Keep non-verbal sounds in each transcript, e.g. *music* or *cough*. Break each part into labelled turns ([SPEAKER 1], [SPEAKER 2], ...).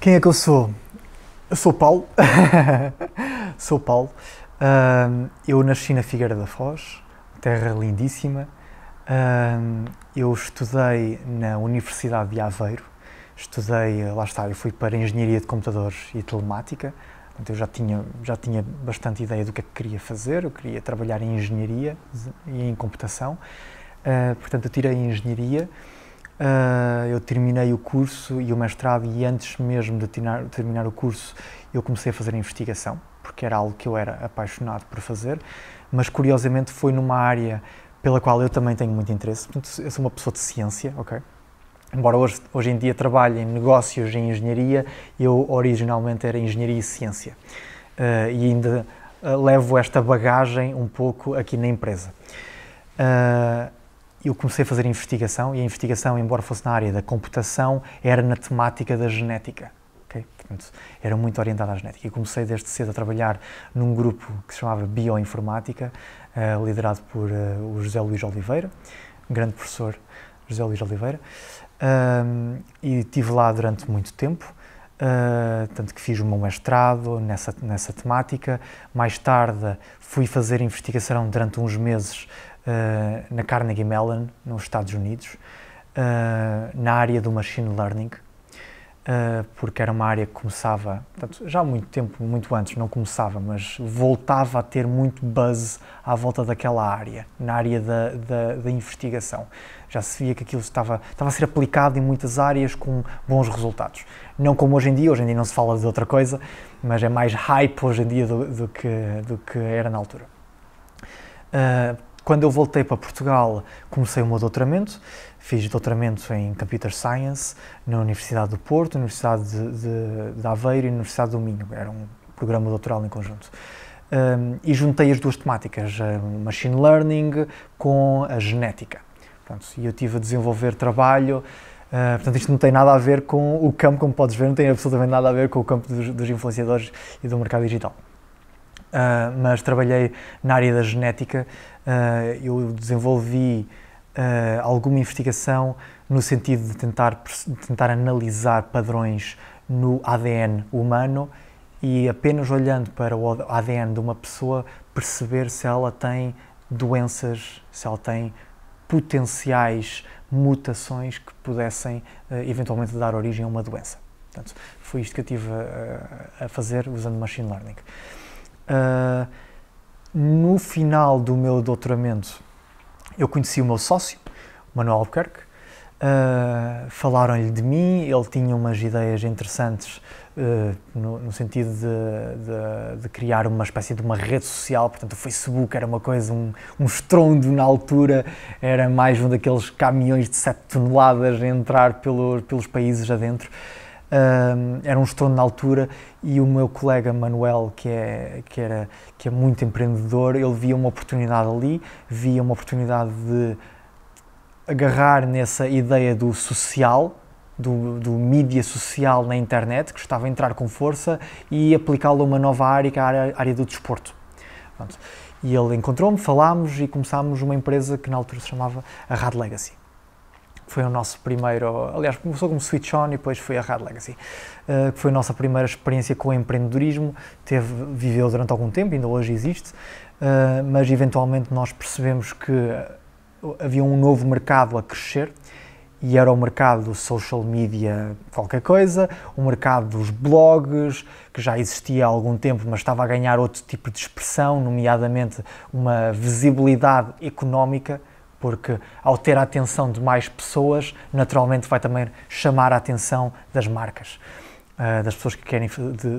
[SPEAKER 1] Quem é que eu sou? Eu sou Paulo. *laughs* sou Paulo. Uh, eu nasci na Figueira da Foz, terra lindíssima. Uh, eu estudei na Universidade de Aveiro. Estudei, lá está, eu fui para Engenharia de Computadores e Telemática. Então, eu já tinha, já tinha bastante ideia do que é que queria fazer. Eu queria trabalhar em engenharia e em computação. Uh, portanto, eu tirei engenharia Uh, eu terminei o curso e o mestrado, e antes mesmo de terminar, terminar o curso, eu comecei a fazer investigação, porque era algo que eu era apaixonado por fazer, mas curiosamente foi numa área pela qual eu também tenho muito interesse. Portanto, eu sou uma pessoa de ciência, ok? Embora hoje, hoje em dia trabalhe em negócios e em engenharia, eu originalmente era engenharia e ciência. Uh, e ainda uh, levo esta bagagem um pouco aqui na empresa. Uh, eu comecei a fazer investigação e a investigação, embora fosse na área da computação, era na temática da genética. Okay? Portanto, era muito orientada à genética. E comecei desde cedo a trabalhar num grupo que se chamava Bioinformática, uh, liderado por uh, o José Luís Oliveira, um grande professor José Luís Oliveira, uh, e estive lá durante muito tempo. Uh, tanto que fiz o meu mestrado nessa, nessa temática. Mais tarde fui fazer investigação durante uns meses eh, na Carnegie Mellon, nos Estados Unidos, uh, na área do Machine Learning, uh, porque era uma área que começava, portanto, já há muito tempo, muito antes, não começava, mas voltava a ter muito buzz à volta daquela área, na área da, da, da investigação. Já se via que aquilo estava, estava a ser aplicado em muitas áreas com bons resultados. Não como hoje em dia, hoje em dia não se fala de outra coisa, mas é mais hype hoje em dia do, do que, do que era na altura. Uh, quando eu voltei para Portugal, comecei o meu doutoramento. Fiz doutoramento em Computer Science na Universidade do Porto, Universidade de, de, de Aveiro e Universidade do Minho. Era um programa doutoral em conjunto. Um, e juntei as duas temáticas, Machine Learning com a genética. Pronto, e eu tive a desenvolver trabalho Uh, portanto, isto não tem nada a ver com o campo, como podes ver, não tem absolutamente nada a ver com o campo dos, dos influenciadores e do mercado digital. Uh, mas trabalhei na área da genética ah, eu desenvolvi uh, alguma investigação no sentido de tentar, de tentar analisar padrões no ADN humano e apenas olhando para o ADN de uma pessoa perceber se ela tem doenças, se ela tem potenciais mutações que pudessem uh, eventualmente dar origem a uma doença. Portanto, foi isto que eu estive a, a fazer usando Machine Learning. Uh, no final do meu doutoramento, eu conheci o meu sócio, Manuel Albuquerque. Uh, Falaram-lhe de mim, ele tinha umas ideias interessantes uh, no, no, sentido de, de, de, criar uma espécie de uma rede social. Portanto, o Facebook era uma coisa, um, um estrondo na altura, era mais um daqueles caminhões de 7 toneladas a entrar pelo, pelos países adentro. Uh, era um gestor na altura e o meu colega Manuel, que é, que, era, que é muito empreendedor, ele via uma oportunidade ali, via uma oportunidade de agarrar nessa ideia do social, do, do mídia social na internet, que estava a entrar com força, e aplicá-lo a uma nova área, que é a área, área do desporto. Pronto. E ele encontrou-me, falámos e começámos uma empresa que na altura se chamava a Rad Legacy que foi o nosso primeiro, aliás, começou como Switch On e depois foi a Hard Legacy, eh, que foi a nossa primeira experiência com o empreendedorismo, teve, viveu durante algum tempo, ainda hoje existe, eh, mas eventualmente nós percebemos que havia um novo mercado a crescer e era o mercado do social media qualquer coisa, o mercado dos blogs, que já existia há algum tempo, mas estava a ganhar outro tipo de expressão, nomeadamente uma visibilidade económica porque ao ter a atenção de mais pessoas, naturalmente vai também chamar a atenção das marcas, eh, das pessoas que querem,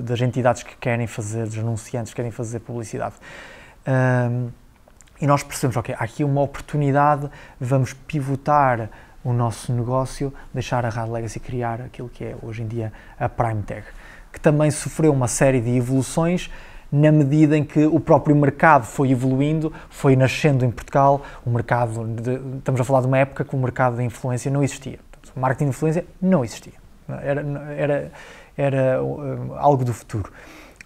[SPEAKER 1] das entidades que querem fazer, dos anunciantes que querem fazer publicidade. Ehm, e nós percebemos, ok, há aqui uma oportunidade, vamos pivotar o nosso negócio, deixar a Rad Legacy criar aquilo que é hoje em dia a Prime Tag, que também sofreu uma série de evoluções na medida em que o próprio mercado foi evoluindo, foi nascendo em Portugal, o mercado, de, estamos a falar de uma época que o mercado de influência não existia. o marketing de influência não existia. Era, era, era eh, algo do futuro.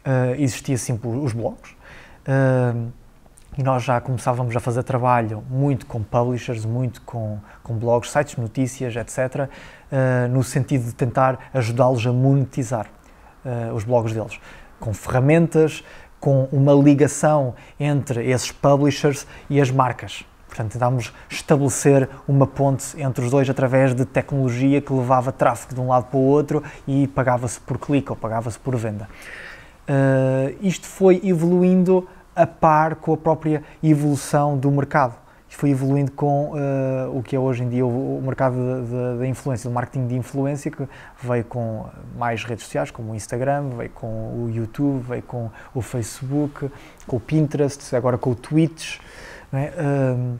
[SPEAKER 1] Uh, existia sim os blogs. Uh, e nós já começávamos a fazer trabalho muito com publishers, muito com, com blogs, sites de notícias, etc., uh, no sentido de tentar ajudá-los a monetizar uh, os blogs deles com ferramentas, com uma ligação entre esses publishers e as marcas. Portanto, tentámos estabelecer uma ponte entre os dois através de tecnologia que levava tráfego de um lado para o outro e pagava-se por clique ou pagava-se por venda. Uh, isto foi evoluindo a par com a própria evolução do mercado isto foi evoluindo com uh, o que é hoje em dia o, o mercado da influência, do marketing de influência, que veio com mais redes sociais, como o Instagram, veio com o YouTube, veio com o Facebook, com o Pinterest, agora com o Twitch. Uh,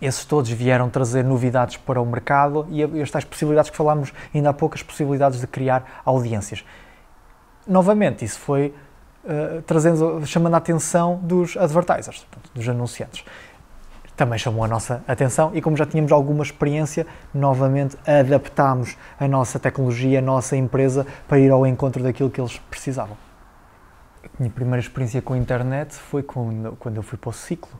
[SPEAKER 1] esses todos vieram trazer novidades para o mercado e estas possibilidades que falámos ainda há poucas possibilidades de criar audiências. Novamente, isso foi uh, trazendo, chamando a atenção dos advertisers, dos anunciantes também chamou a nossa atenção e, como já tínhamos alguma experiência, novamente adaptámos a nossa tecnologia, a nossa empresa para ir ao encontro daquilo que eles precisavam. A minha primeira experiência com a internet foi quando, quando eu fui para o ciclo.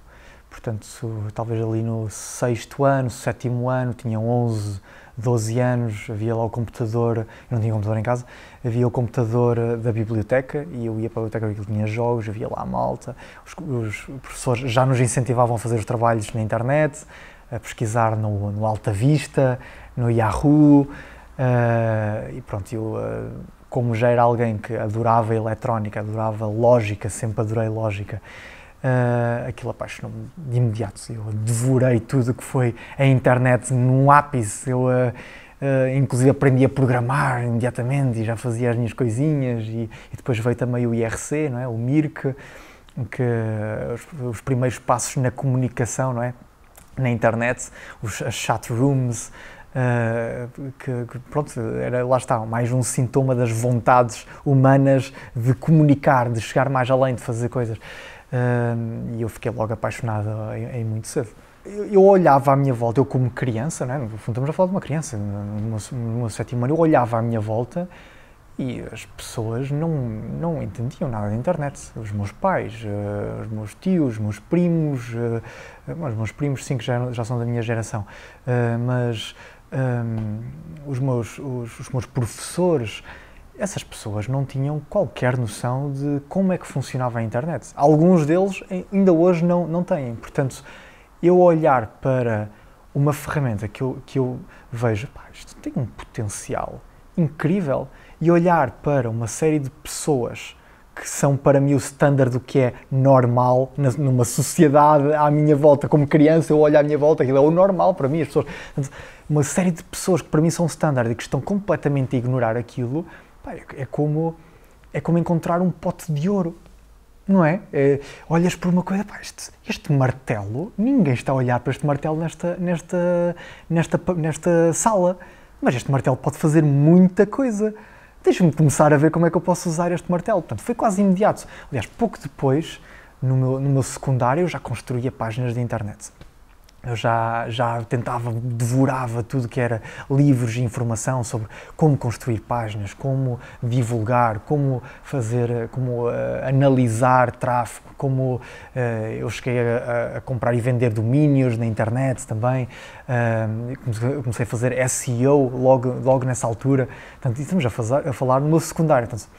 [SPEAKER 1] Portanto, talvez ali no sexto ano, sétimo ano, tinham 11 12 anos, havia lá o computador, eu não tinha computador em casa, havia o computador eh, da biblioteca e eu ia para a biblioteca porque tinha jogos, havia lá a malta, os, os, professores já nos incentivavam a fazer os trabalhos na internet, a pesquisar no, no Alta Vista, no Yahoo, uh, e pronto, eu, uh, como já era alguém que adorava eletrónica, adorava lógica, sempre adorei lógica, Uh, aquilo apaixonou-me de imediato. Eu devorei tudo o que foi a internet num lápis Eu, uh, uh, inclusive, aprendi a programar imediatamente e já fazia as minhas coisinhas. E, e depois veio também o IRC, não é? o MIRC, que, os, os primeiros passos na comunicação, não é? na internet, os, as chat rooms. Uh, que, que, pronto, era, lá está, mais um sintoma das vontades humanas de comunicar, de chegar mais além, de fazer coisas e eu fiquei logo apaixonado em, em muito cedo eu olhava à minha volta, eu como criança, né? no fundo estamos a falar de uma criança, numa sétima ano, eu olhava à minha volta e as pessoas não, não entendiam nada da internet. Os meus pais, eh, os meus tios, os meus primos, eh, os meus primos sim que já, já são da minha geração, eh, mas um, os, meus, os, os meus professores, essas pessoas não tinham qualquer noção de como é que funcionava a internet. Alguns deles ainda hoje não, não têm. Portanto, eu olhar para uma ferramenta que eu, que eu vejo, pá, isto tem um potencial incrível, e olhar para uma série de pessoas que são para mim o standard do que é normal numa sociedade à minha volta. Como criança, eu olho à minha volta, aquilo é o normal para mim. As pessoas, uma série de pessoas que para mim são standard e que estão completamente a ignorar aquilo, é, é como é como encontrar um pote de ouro, não é? é olhas para uma coisa, pá, este, este, martelo, ninguém está a olhar para este martelo nesta, nesta, nesta, nesta sala, mas este martelo pode fazer muita coisa. Deixa-me começar a ver como é que eu posso usar este martelo. Portanto, foi quase imediato. Aliás, pouco depois, no meu, no meu secundário, eu já construía páginas de internet eu já, já tentava, devorava tudo que era livros e informação sobre como construir páginas, como divulgar, como fazer, como uh, analisar tráfego, como uh, eu cheguei a, a, comprar e vender domínios na internet também, uh, comecei a fazer SEO logo, logo nessa altura, portanto, estamos a, fazer, a falar no meu secundário, portanto,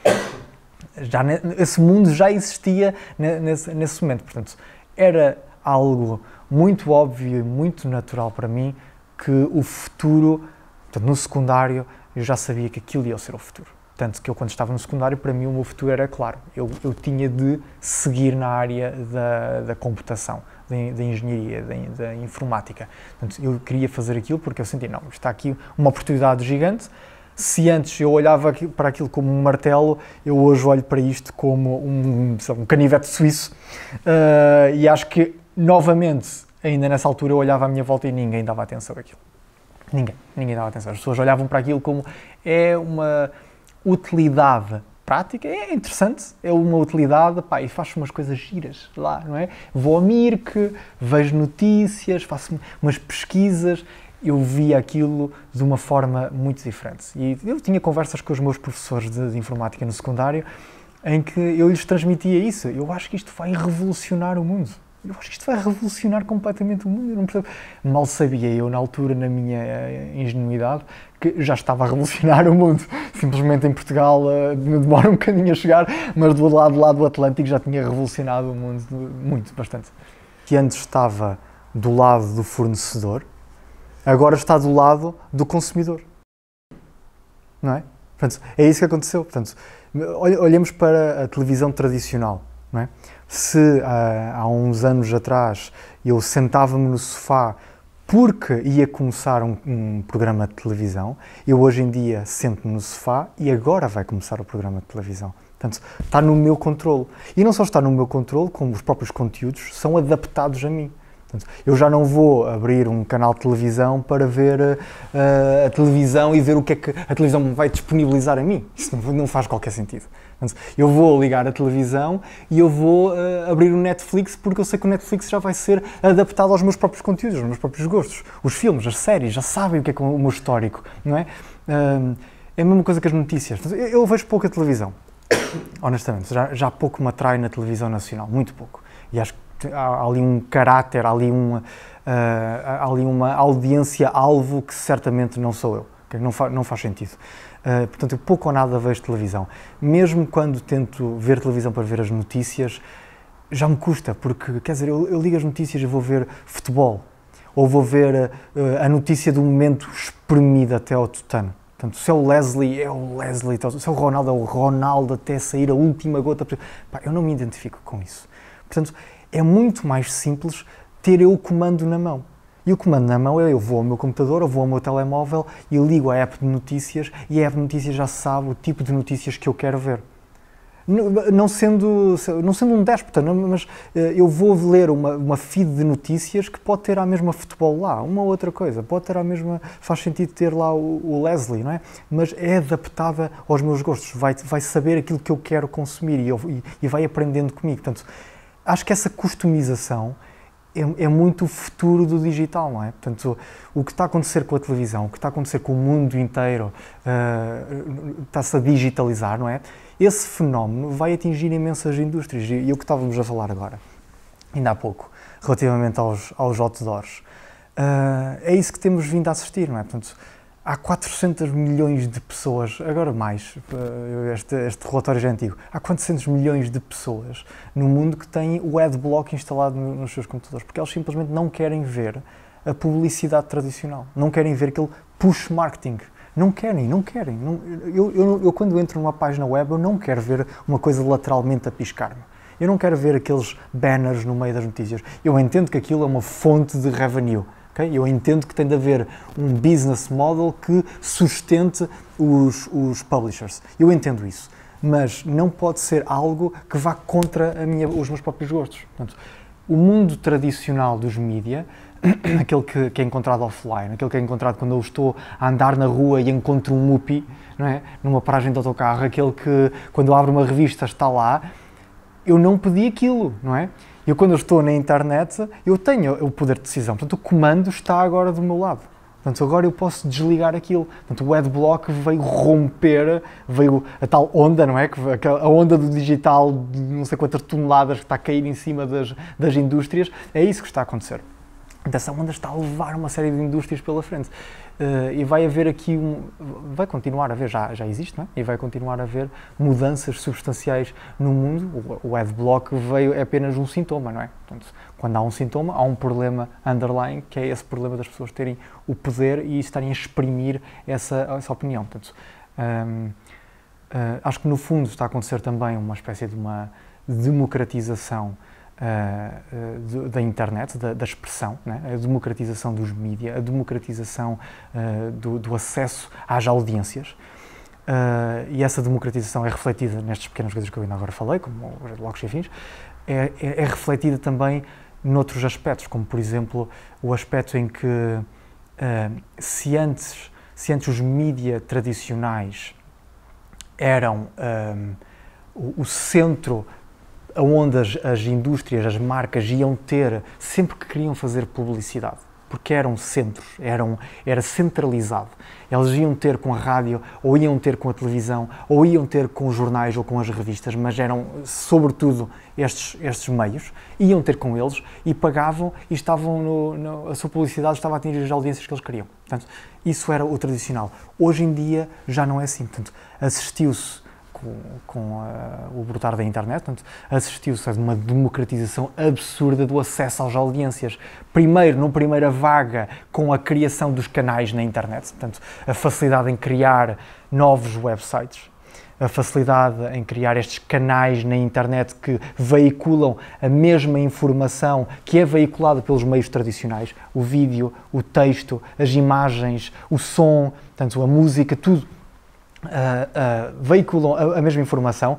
[SPEAKER 1] já ne, esse mundo já existia nesse, nesse momento, portanto, era algo muito óbvio e muito natural para mim que o futuro, portanto, no secundário, eu já sabia que aquilo ia ser o futuro. Tanto que eu, quando estava no secundário, para mim o meu futuro era claro. Eu, eu tinha de seguir na área da, da computação, da, da engenharia, da, da, informática. Portanto, eu queria fazer aquilo porque eu senti, não, está aqui uma oportunidade gigante. Se antes eu olhava para aquilo como um martelo, eu hoje olho para isto como um, um canivete suíço. Uh, e acho que novamente, ainda nessa altura, eu olhava à minha volta e ninguém dava atenção àquilo. Ninguém, ninguém dava atenção. As pessoas olhavam para aquilo como é uma utilidade prática, é interessante, é uma utilidade, pá, e faço umas coisas giras lá, não é? Vou ao Mirk, vejo notícias, faço umas pesquisas, eu via aquilo de uma forma muito diferente. E eu tinha conversas com os meus professores de, de informática no secundário em que eu lhes transmitia isso. Eu acho que isto vai revolucionar o mundo eu acho que isto vai revolucionar completamente o mundo, eu não percebo. Mal sabia eu, na altura, na minha eh, ingenuidade, que já estava a revolucionar *laughs* o mundo. Simplesmente em Portugal eh, uh, demora um bocadinho a chegar, mas do lado, do lado do Atlântico já tinha revolucionado o mundo muito, bastante. Que antes estava do lado do fornecedor, agora está do lado do consumidor. Não é? Portanto, é isso que aconteceu. Portanto, olhemos para a televisão tradicional, não é? Se ah, há uns anos atrás eu sentava-me no sofá porque ia começar um, um, programa de televisão, eu hoje em dia sento-me no sofá e agora vai começar o programa de televisão. Portanto, está no meu controle. E não só está no meu controle, como os próprios conteúdos são adaptados a mim. Portanto, eu já não vou abrir um canal de televisão para ver uh, a televisão e ver o que é que a televisão vai disponibilizar a mim. Isso não, não faz qualquer sentido. Eu vou ligar a televisão e eu vou uh, abrir o Netflix porque eu sei que o Netflix já vai ser adaptado aos meus próprios conteúdos, aos meus próprios gostos. Os filmes, as séries já sabem o que é, é o meu histórico, não é? Uh, é a mesma coisa que as notícias. Eu, eu vejo pouca televisão, *coughs* honestamente. Já, já pouco me atrai na televisão nacional, muito pouco. E acho que há, há ali um caráter, há ali uma, uh, eh, há ali uma audiência-alvo que certamente não sou eu. Que não, fa não faz sentido. Ah, portanto, eu pouco ou nada vejo televisão. Mesmo quando tento ver televisão para ver as notícias, já me custa, porque, quer dizer, eu, eu ligo as notícias e vou ver futebol, ou vou ver uh, a notícia do momento espremida até ao tutano. Portanto, se é o Leslie, é o Leslie, então, se é o Ronaldo, é o Ronaldo até sair a última gota. Pá, eu não me identifico com isso. Portanto, é muito mais simples ter eu o comando na mão. E o comando na mão é eu vou ao meu computador, eu vou ao meu telemóvel e ligo a app de notícias e a app de notícias já sabe o tipo de notícias que eu quero ver. Não sendo, não sendo um déspota, mas eh, eu vou ler uma, uma feed de notícias que pode ter a mesma futebol lá, uma ou outra coisa, pode ter a mesma, faz sentido ter lá o, o Leslie, não é? Mas é adaptada aos meus gostos, vai, vai saber aquilo que eu quero consumir e, eu, e, e vai aprendendo comigo. Portanto, acho que essa customização é, é, muito o futuro do digital, não é? Portanto, o que está a acontecer com a televisão, o que está a acontecer com o mundo inteiro, uh, está-se a digitalizar, não é? Esse fenómeno vai atingir imensas indústrias. E, e o que estávamos a falar agora, ainda há pouco, relativamente aos, aos outdoors. Uh, é isso que temos vindo a assistir, não é? Portanto, há 400 milhões de pessoas, agora mais, eh, este, este, relatório já é antigo, há 400 milhões de pessoas no mundo que têm o adblock instalado nos seus computadores, porque eles simplesmente não querem ver a publicidade tradicional, não querem ver aquele push marketing. Não querem, não querem. Não, eu, eu, eu, quando entro numa página web, eu não quero ver uma coisa lateralmente a piscar-me. Eu não quero ver aqueles banners no meio das notícias. Eu entendo que aquilo é uma fonte de revenue Okay? Eu entendo que tem de haver um business model que sustente os, os publishers. Eu entendo isso. Mas não pode ser algo que vá contra minha, os meus próprios gostos. Portanto, o mundo tradicional dos mídia, *clears throat* aquele que, que, é encontrado offline, aquele que é encontrado quando eu estou a andar na rua e encontro um mupi, não é? numa paragem de autocarro, aquele que quando abro uma revista está lá, eu não pedi aquilo, não é? Eu, quando eu estou na internet, eu tenho o poder de decisão. Portanto, o comando está agora do meu lado. Portanto, agora eu posso desligar aquilo. Portanto, o adblock veio romper, veio a tal onda, não é? A onda do digital de não sei quantas toneladas que está a cair em cima das, das indústrias. É isso que está a acontecer. Então, essa onda está a levar uma série de indústrias pela frente. Uh, e vai haver aqui um, vai continuar a haver, já, já existe, não é? e vai continuar a haver mudanças substanciais no mundo. O, o adblock veio é apenas um sintoma, não é? Portanto, quando há um sintoma, há um problema underlying, que é esse problema das pessoas terem o poder e estarem a exprimir essa, essa opinião. Portanto, um, ehm, uh, eh, acho que no fundo está a acontecer também uma espécie de uma democratização uh, da internet, da, da expressão, né? a democratização dos mídias, a democratização uh, do, do, acesso às audiências. Uh, e essa democratização é refletida nestas pequenas coisas que eu ainda agora falei, como os blogs e fins, é, é, é, refletida também noutros aspectos, como por exemplo o aspecto em que se, antes, se antes os mídias tradicionais eram um, o, o centro aonde as, as indústrias, as marcas iam ter sempre que queriam fazer publicidade porque eram centros, eram, era centralizado. Eles iam ter com a rádio, ou iam ter com a televisão, ou iam ter com os jornais ou com as revistas, mas eram, sobretudo, estes, estes meios, iam ter com eles e pagavam e estavam no, no, a sua publicidade estava a atingir as audiências que eles queriam. Portanto, isso era o tradicional. Hoje em dia já não é assim. Portanto, assistiu-se com, uh, o brotar da internet. Portanto, assistiu-se a uma democratização absurda do acesso às audiências. Primeiro, numa primeira vaga, com a criação dos canais na internet. Portanto, a facilidade em criar novos websites a facilidade em criar estes canais na internet que veiculam a mesma informação que é veiculada pelos meios tradicionais, o vídeo, o texto, as imagens, o som, tanto a música, tudo uh, veiculam a, a mesma informação,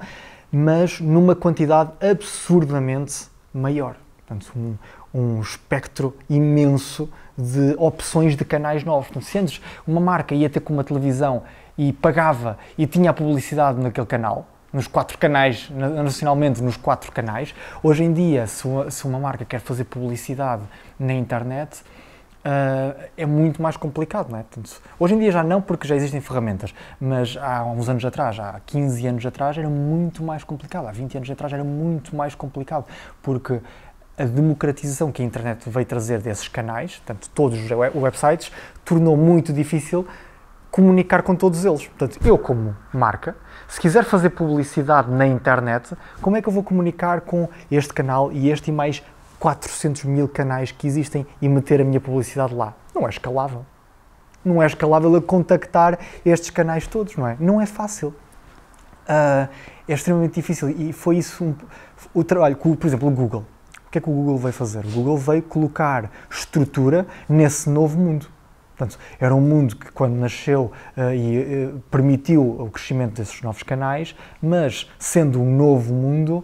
[SPEAKER 1] mas numa quantidade absurdamente maior. Portanto, um, um espectro imenso de opções de canais novos. Portanto, se antes uma marca ia ter com uma televisão e pagava e tinha a publicidade naquele canal, nos quatro canais, nacionalmente nos quatro canais, hoje em dia, se uma, se uma marca quer fazer publicidade na internet, uh, é muito mais complicado, não é? Portanto, hoje em dia já não, porque já existem ferramentas, mas há uns anos atrás, há 15 anos atrás, era muito mais complicado, há 20 anos atrás era muito mais complicado, porque a democratização que a internet veio trazer desses canais, portanto, todos os websites, tornou muito difícil comunicar com todos eles. Portanto, eu como marca, se quiser fazer publicidade na internet, como é que eu vou comunicar com este canal e este e mais 400 mil canais que existem e meter a minha publicidade lá. Não é escalável. Não é escalável a contactar estes canais todos, não é? Não é fácil. Uh, é extremamente difícil e foi isso um, o trabalho com, por exemplo, o Google. O que é que o Google veio fazer? O Google veio colocar estrutura nesse novo mundo. Portanto, era um mundo que, quando nasceu, uh, e, uh, permitiu o crescimento desses novos canais, mas, sendo um novo mundo,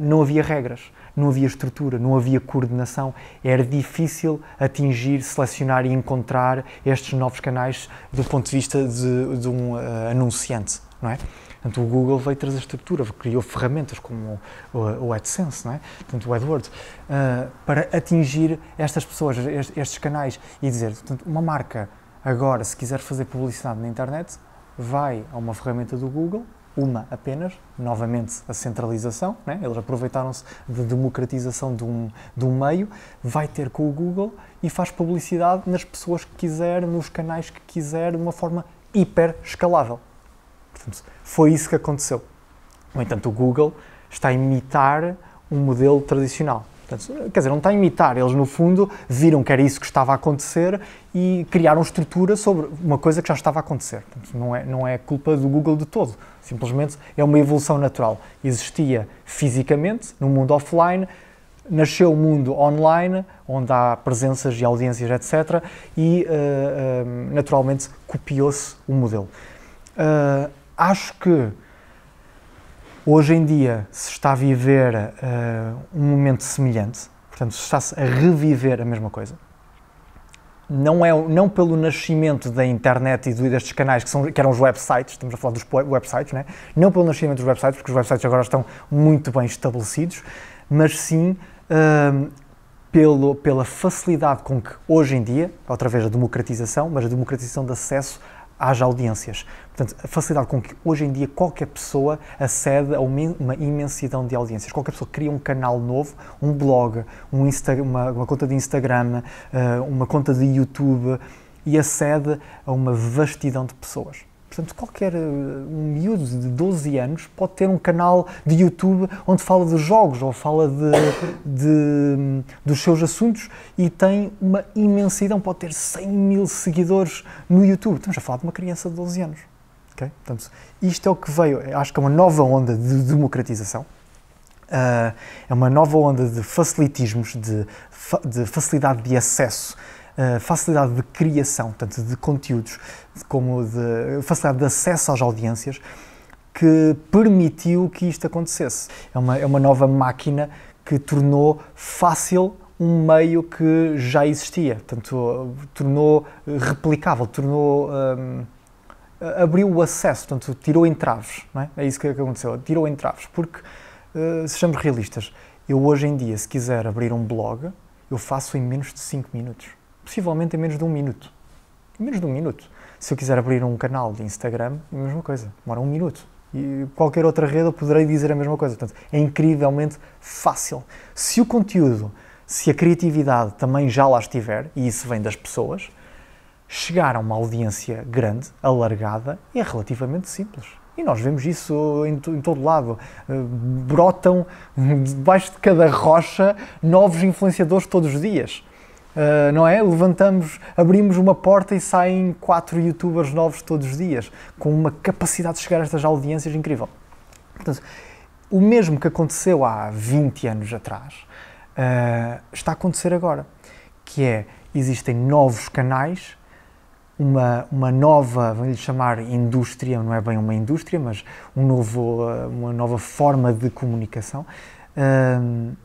[SPEAKER 1] não havia regras não havia estrutura, não havia coordenação, era difícil atingir, selecionar e encontrar estes novos canais do ponto de vista de, de um uh, anunciante, não é? Portanto, o Google veio trazer estrutura, criou ferramentas como o, o, o AdSense, não é? Portanto, o AdWords, uh, para atingir estas pessoas, estes, estes canais e dizer, portanto, uma marca agora, se quiser fazer publicidade na internet, vai a uma ferramenta do Google, uma apenas, novamente a centralização, né? eles aproveitaram-se da de democratização de um, de um meio, vai ter com o Google e faz publicidade nas pessoas que quiser, nos canais que quiser, de uma forma hiper escalável. Portanto, foi isso que aconteceu. No entanto, o Google está a imitar um modelo tradicional. Portanto, quer dizer, não está a imitar, eles no fundo viram que era isso que estava a acontecer e criaram estrutura sobre uma coisa que já estava a acontecer. Portanto, não, é, não é culpa do Google de todo, simplesmente é uma evolução natural. Existia fisicamente, no mundo offline, nasceu o mundo online, onde há presenças e audiências, eh, etc., e uh, uh, naturalmente copiou-se o modelo. Uh, acho que Hoje em dia se está a viver uh, um momento semelhante, portanto, se está-se a reviver a mesma coisa. Não, é, não pelo nascimento da internet e destes canais que, são, que eram os websites, estamos a falar dos websites, né? não pelo nascimento dos websites, porque os websites agora estão muito bem estabelecidos, mas sim uh, pelo, pela facilidade com que hoje em dia, outra vez a democratização, mas a democratização de acesso haja audiências. Portanto, a facilidade com que hoje em dia qualquer pessoa acede a uma imensidão de audiências. Qualquer pessoa cria um canal novo, um blog, um Insta, uma, uma, conta de Instagram, eh, uma conta de YouTube e acede a uma vastidão de pessoas. Portanto, qualquer eh, um miúdo de 12 anos pode ter um canal de YouTube onde fala de jogos ou fala de, de, dos seus assuntos e tem uma imensidão, pode ter 100 mil seguidores no YouTube. Estamos a falar de uma criança de 12 anos. Okay? Portanto, isto é o que veio, acho que é uma nova onda de democratização. Uh, é uma nova onda de facilitismos, de, fa de facilidade de acesso eh, facilidade de criação, tanto de conteúdos como de facilidade de acesso às audiências, que permitiu que isto acontecesse. É uma, é uma nova máquina que tornou fácil um meio que já existia, tanto tornou replicável, tornou. Um, ehm, abriu o acesso, tanto tirou entraves, não é? é isso que aconteceu, tirou entraves, porque, eh, sejamos realistas, eu hoje em dia, se quiser abrir um blog, eu faço em menos de 5 minutos possivelmente em menos de um minuto. Em menos de um minuto. Se eu quiser abrir um canal de Instagram, é a mesma coisa, demora um minuto. E qualquer outra rede eu poderei dizer a mesma coisa. Portanto, é incrivelmente fácil. Se o conteúdo, se a criatividade também já lá estiver, e isso vem das pessoas, chegar a uma audiência grande, alargada, é relativamente simples. E nós vemos isso em, em, todo lado. Eh, brotam debaixo de cada rocha novos influenciadores todos os dias. Uh, não é? Levantamos, abrimos uma porta e saem quatro youtubers novos todos os dias, com uma capacidade de chegar a estas audiências incrível. Portanto, o mesmo que aconteceu há 20 anos atrás uh, está a acontecer agora, que é, existem novos canais, uma, uma nova, vamos lhe chamar indústria, não é bem uma indústria, mas um novo, ah, uma nova forma de comunicação, uh,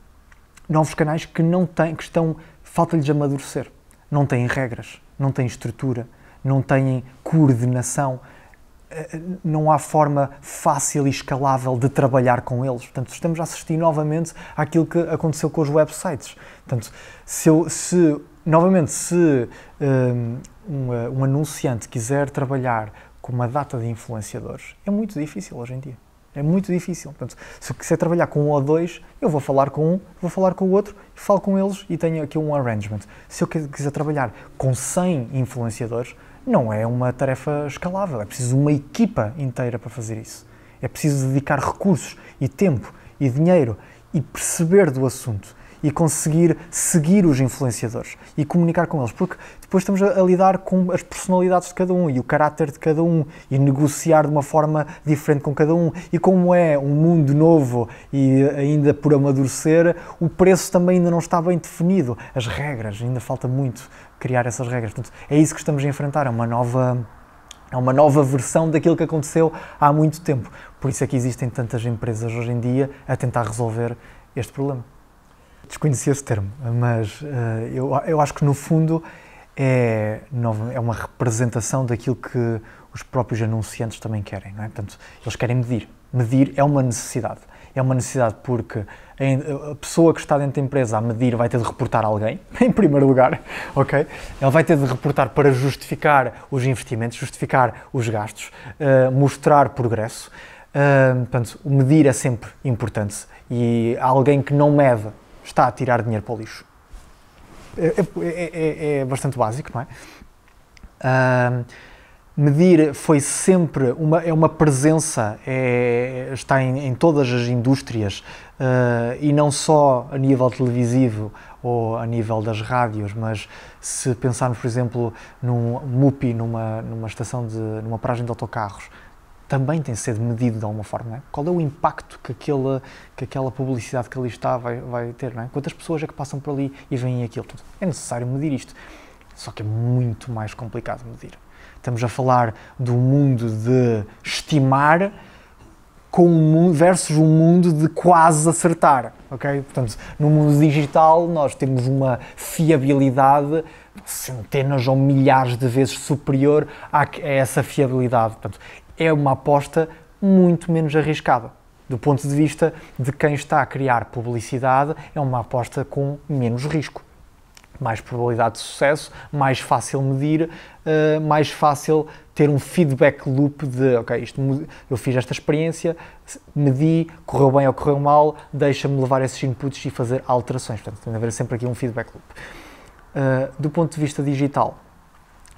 [SPEAKER 1] novos canais que não têm, que estão falta-lhes amadurecer. Não têm regras, não têm estrutura, não têm coordenação, eh, eh, não há forma fácil e escalável de trabalhar com eles. Portanto, estamos a assistir novamente àquilo que aconteceu com os websites. Portanto, se, eu, se novamente, se ehm, um, eh, um anunciante quiser trabalhar com uma data de influenciadores, é muito difícil hoje em dia. É muito difícil. Portanto, se quiser trabalhar com um ou dois, eu vou falar com um, vou falar com o outro, falo com eles e tenho aqui um arrangement. Se eu quiser trabalhar com 100 influenciadores, não é uma tarefa escalável. É preciso uma equipa inteira para fazer isso. É preciso dedicar recursos e tempo e dinheiro e perceber do assunto e conseguir seguir os influenciadores e comunicar com eles, porque depois estamos a, a, lidar com as personalidades de cada um e o caráter de cada um e negociar de uma forma diferente com cada um. E como é um mundo novo e eh, ainda por amadurecer, o preço também ainda não está bem definido, as regras, ainda falta muito criar essas regras. Portanto, é isso que estamos a enfrentar, é uma nova é uma nova versão daquilo que aconteceu há muito tempo. Por isso é que existem tantas empresas hoje em dia a tentar resolver este problema. Desconhecia esse termo, mas uh, eu, eu acho que no fundo é, é uma representação daquilo que os próprios anunciantes também querem, não é? Portanto, eles querem medir. Medir é uma necessidade. É uma necessidade porque a pessoa que está dentro da empresa a medir vai ter de reportar alguém, *laughs* em primeiro lugar, ok? Ela vai ter de reportar para justificar os investimentos, justificar os gastos, uh, mostrar progresso. Uh, portanto, medir é sempre importante e alguém que não mede está a tirar dinheiro para o lixo. É, é, é, é, é bastante básico, não é? Uh, medir foi sempre uma, é uma presença, é, está em, em, todas as indústrias uh, e não só a nível televisivo ou a nível das rádios, mas se pensarmos, por exemplo, num MUPI, numa, numa estação de, numa paragem de autocarros, também tem de ser medido de alguma forma. Não é? Qual é o impacto que aquela, que aquela publicidade que ali está vai, vai ter? Não é? Quantas pessoas é que passam por ali e veem aquilo? Tudo? É necessário medir isto. Só que é muito mais complicado medir. Estamos a falar do mundo de estimar com um mundo, versus um mundo de quase acertar, ok? Portanto, no mundo digital nós temos uma fiabilidade centenas ou milhares de vezes superior a essa fiabilidade. Portanto, é uma aposta muito menos arriscada. Do ponto de vista de quem está a criar publicidade, é uma aposta com menos risco. Mais probabilidade de sucesso, mais fácil medir, uh, mais fácil ter um feedback loop de ok, isto, eu fiz esta experiência, medi, correu bem ou correu mal, deixa-me levar esses inputs e fazer alterações. Portanto, tem de haver sempre aqui um feedback loop. Uh, do ponto de vista digital,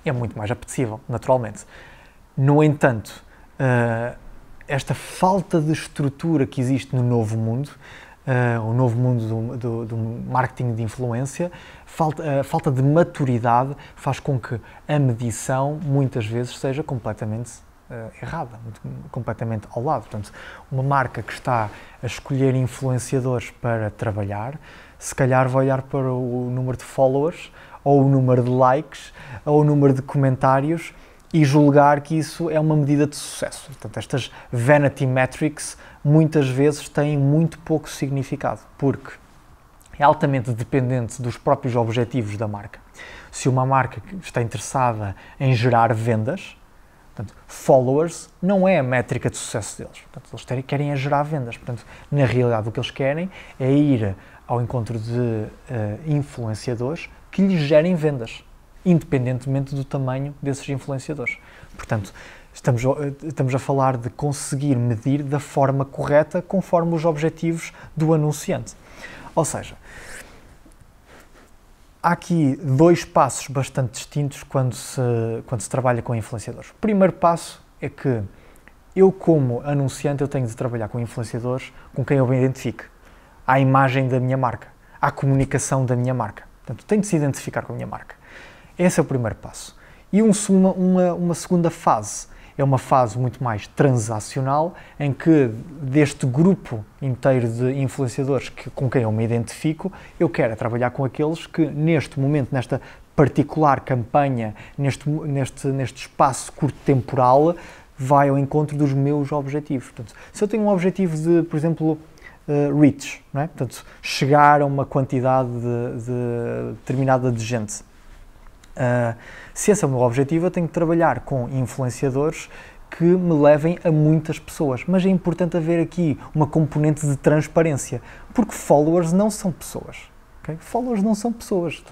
[SPEAKER 1] é muito mais apetecível, naturalmente. No entanto, uh, esta falta de estrutura que existe no novo mundo, uh, o novo mundo do, do, do marketing de influência, falta, a ah, falta de maturidade faz com que a medição muitas vezes seja completamente uh, errada, completamente ao lado. Portanto, uma marca que está a escolher influenciadores para trabalhar, se calhar vai olhar para o número de followers, ou o número de likes, ou o número de comentários e julgar que isso é uma medida de sucesso. Portanto, estas vanity metrics muitas vezes têm muito pouco significado, porque é altamente dependente dos próprios objetivos da marca. Se uma marca está interessada em gerar vendas, portanto, followers não é a métrica de sucesso deles. Portanto, eles querem é gerar vendas. Portanto, na realidade, o que eles querem é ir ao encontro de uh, influenciadores que lhes gerem vendas independentemente do tamanho desses influenciadores. Portanto, estamos, eh, estamos a falar de conseguir medir da forma correta conforme os objetivos do anunciante. Ou seja, há aqui dois passos bastante distintos quando se, quando se trabalha com influenciadores. O primeiro passo é que eu, como anunciante, eu tenho de trabalhar com influenciadores com quem eu me identifique. À a imagem da minha marca, à a comunicação da minha marca. Portanto, tenho de se identificar com a minha marca. Esse é o primeiro passo. E um, uma, uma segunda fase. É uma fase muito mais transacional, em que deste grupo inteiro de influenciadores que, com quem eu me identifico, eu quero é trabalhar com aqueles que, neste momento, nesta particular campanha, neste, neste, neste espaço curto temporal, vai ao encontro dos meus objetivos. Portanto, se eu tenho um objetivo de, por exemplo, uh, reach, não é? portanto, chegar a uma quantidade de, de determinada de gente, Uh, se esse é o meu objetivo, eu tenho que trabalhar com influenciadores que me levem a muitas pessoas. Mas é importante haver aqui uma componente de transparência, porque followers não são pessoas. Okay? Followers não são pessoas.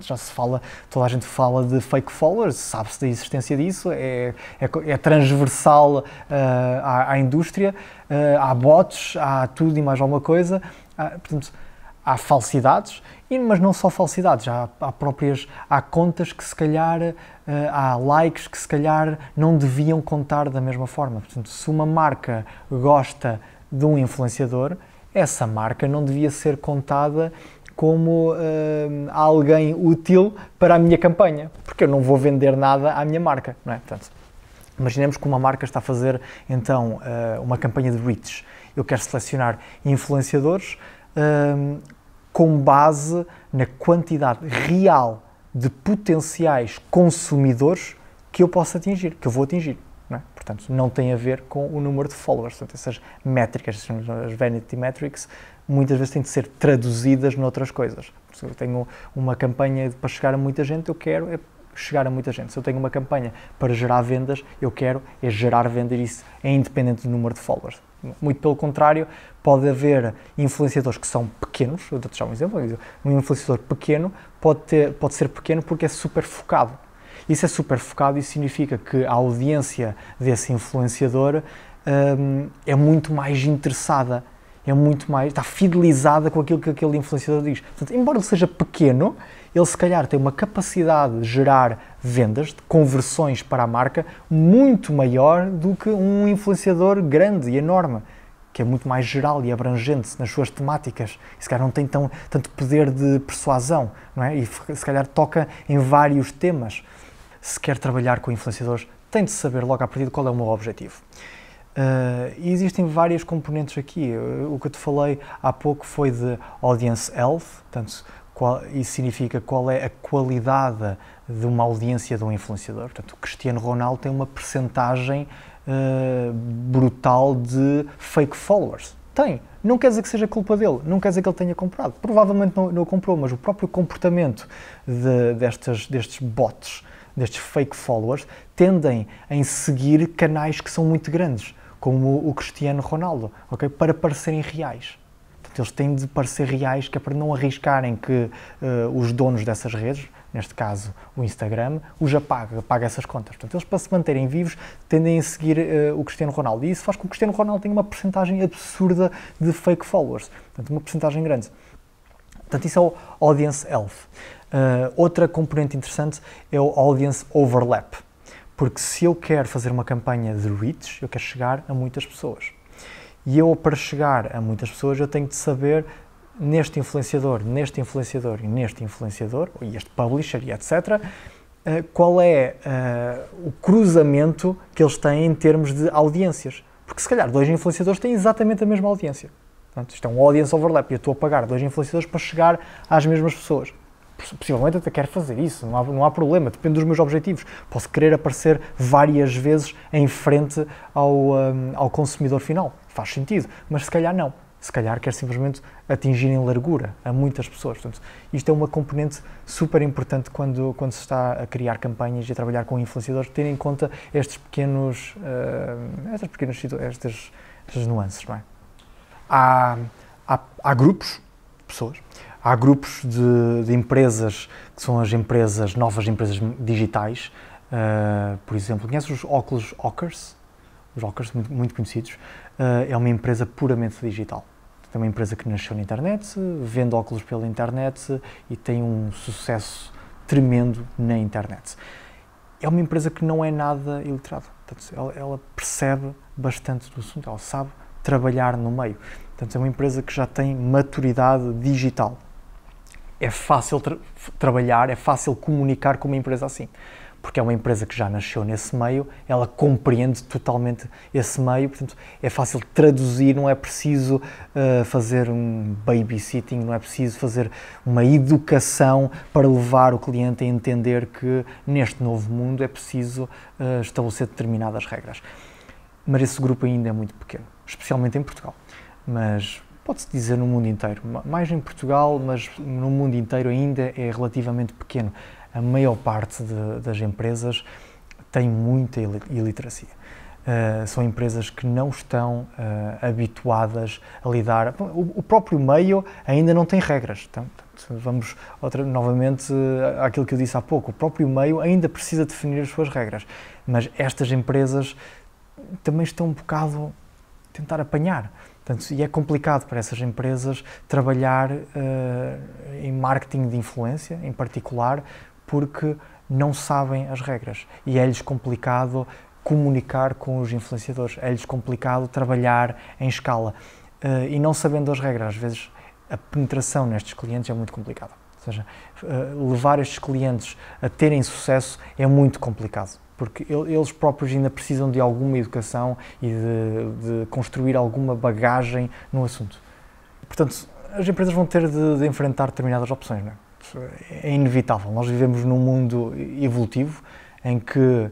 [SPEAKER 1] Já se fala, toda a gente fala de fake followers, sabe-se da existência disso, é, é, é transversal uh, à, à, indústria, uh, há bots, há tudo e mais alguma coisa. portanto, há falsidades, mas não só falsidades, há, há, próprias há contas que se calhar, eh, há likes que se calhar não deviam contar da mesma forma. Portanto, se uma marca gosta de um influenciador, essa marca não devia ser contada como uh, alguém útil para a minha campanha, porque eu não vou vender nada à minha marca, não é? Portanto, Imaginemos que uma marca está a fazer então eh, uma campanha de reach. Eu quero selecionar influenciadores com base na quantidade real de potenciais consumidores que eu posso atingir, que eu vou atingir. Não é? Portanto, não tem a ver com o número de followers. Portanto, essas métricas, as vanity metrics, muitas vezes têm de ser traduzidas noutras coisas. Se eu tenho uma campanha para chegar a muita gente, eu quero é chegar a muita gente. Se eu tenho uma campanha para gerar vendas, eu quero é gerar vendas e isso é independente do número de followers. Muito pelo contrário, pode haver influenciadores que são pequenos, eu dou-te já um exemplo, um influenciador pequeno pode, ter, pode ser pequeno porque é super focado. Isso é super focado e significa que a audiência desse influenciador hum, é muito mais interessada, é muito mais, está fidelizada com aquilo que aquele influenciador diz. Portanto, embora ele seja pequeno, ele se calhar tem uma capacidade de gerar vendas, de conversões para a marca, muito maior do que um influenciador grande e enorme, que é muito mais geral e abrangente nas suas temáticas. E se calhar não tem tão, tanto poder de persuasão, não é? E se calhar toca em vários temas. Se quer trabalhar com influenciadores, tem de saber logo a partir de qual é o meu objetivo. Uh, e existem várias componentes aqui. Eh, o que eu te falei há pouco foi de audience health, portanto, qual, isso significa qual é a qualidade de uma audiência de um influenciador. Portanto, o Cristiano Ronaldo tem uma percentagem uh, brutal de fake followers. Tem. Não quer dizer que seja culpa dele, não quer dizer que ele tenha comprado. Provavelmente não, não comprou, mas o próprio comportamento de, destes bots, destes fake followers, tendem a seguir canais que são muito grandes, como o, o Cristiano Ronaldo, okay? para parecerem reais que eles têm de parecer reais, que é para não arriscarem que uh, os donos dessas redes, neste caso o Instagram, os apague apague essas contas. Portanto, eles para se manterem vivos tendem a seguir uh, o Cristiano Ronaldo e isso faz com que o Cristiano Ronaldo tenha uma porcentagem absurda de fake followers, portanto uma porcentagem grande. Portanto, isso é o audience health. Eh, uh, outra componente interessante é o audience overlap, porque se eu quero fazer uma campanha de reach, eu quero chegar a muitas pessoas. E eu, para chegar a muitas pessoas, eu tenho de saber neste influenciador, neste influenciador e neste influenciador, e este publisher e etc., eh, qual é uh, o cruzamento que eles têm em termos de audiências. Porque se calhar dois influenciadores têm exatamente a mesma audiência. Portanto, isto é um audience overlap e eu estou a pagar dois influenciadores para chegar às mesmas pessoas. Possivelmente até quero fazer isso, não há, não há problema, depende dos meus objetivos. Posso querer aparecer várias vezes em frente ao, um, eh, ao consumidor final faz sentido, mas se calhar não. Se calhar quer simplesmente atingir em largura a muitas pessoas. Portanto, isto é uma componente super importante quando, quando se está a criar campanhas e a trabalhar com influenciadores, ter em conta estes pequenos, uh, estas pequenas estas, estas nuances. Não é? há, há, há grupos de pessoas há grupos de, de, empresas que são as empresas, novas empresas digitais, uh, por exemplo, conheces os óculos Ockers? Os Ockers, muito, muito conhecidos. Ah, é uma empresa puramente digital. É uma empresa que nasceu na internet, vende óculos pela internet e tem um sucesso tremendo na internet. É uma empresa que não é nada iliterada. Portanto, ela, percebe bastante do assunto, ela sabe trabalhar no meio. Portanto, é uma empresa que já tem maturidade digital. É fácil tra trabalhar, é fácil comunicar com uma empresa assim porque é uma empresa que já nasceu nesse meio, ela compreende totalmente esse meio, portanto é fácil traduzir, não é preciso uh, fazer um babysitting, não é preciso fazer uma educação para levar o cliente a entender que neste novo mundo é preciso uh, estabelecer determinadas regras. Mas esse grupo ainda é muito pequeno, especialmente em Portugal. Mas pode-se dizer no mundo inteiro, mais em Portugal, mas no mundo inteiro ainda é relativamente pequeno a maior parte de, das empresas tem muita iliteracia. Uh, são empresas que não estão uh, habituadas a lidar. O, o, próprio meio ainda não tem regras. Então, vamos outra, novamente uh, àquilo que eu disse há pouco. O próprio meio ainda precisa definir as suas regras. Mas estas empresas também estão um bocado a tentar apanhar. Portanto, e é complicado para essas empresas trabalhar em marketing de influência, em particular, porque não sabem as regras e é-lhes complicado comunicar com os influenciadores, é-lhes complicado trabalhar em escala. Uh, e não sabendo as regras, às vezes a penetração nestes clientes é muito complicada. Ou seja, uh, levar estes clientes a terem sucesso é muito complicado, porque eles próprios ainda precisam de alguma educação e de, de construir alguma bagagem no assunto. Portanto, as empresas vão ter de, de enfrentar determinadas opções, não é? é inevitável. Nós vivemos num mundo evolutivo em que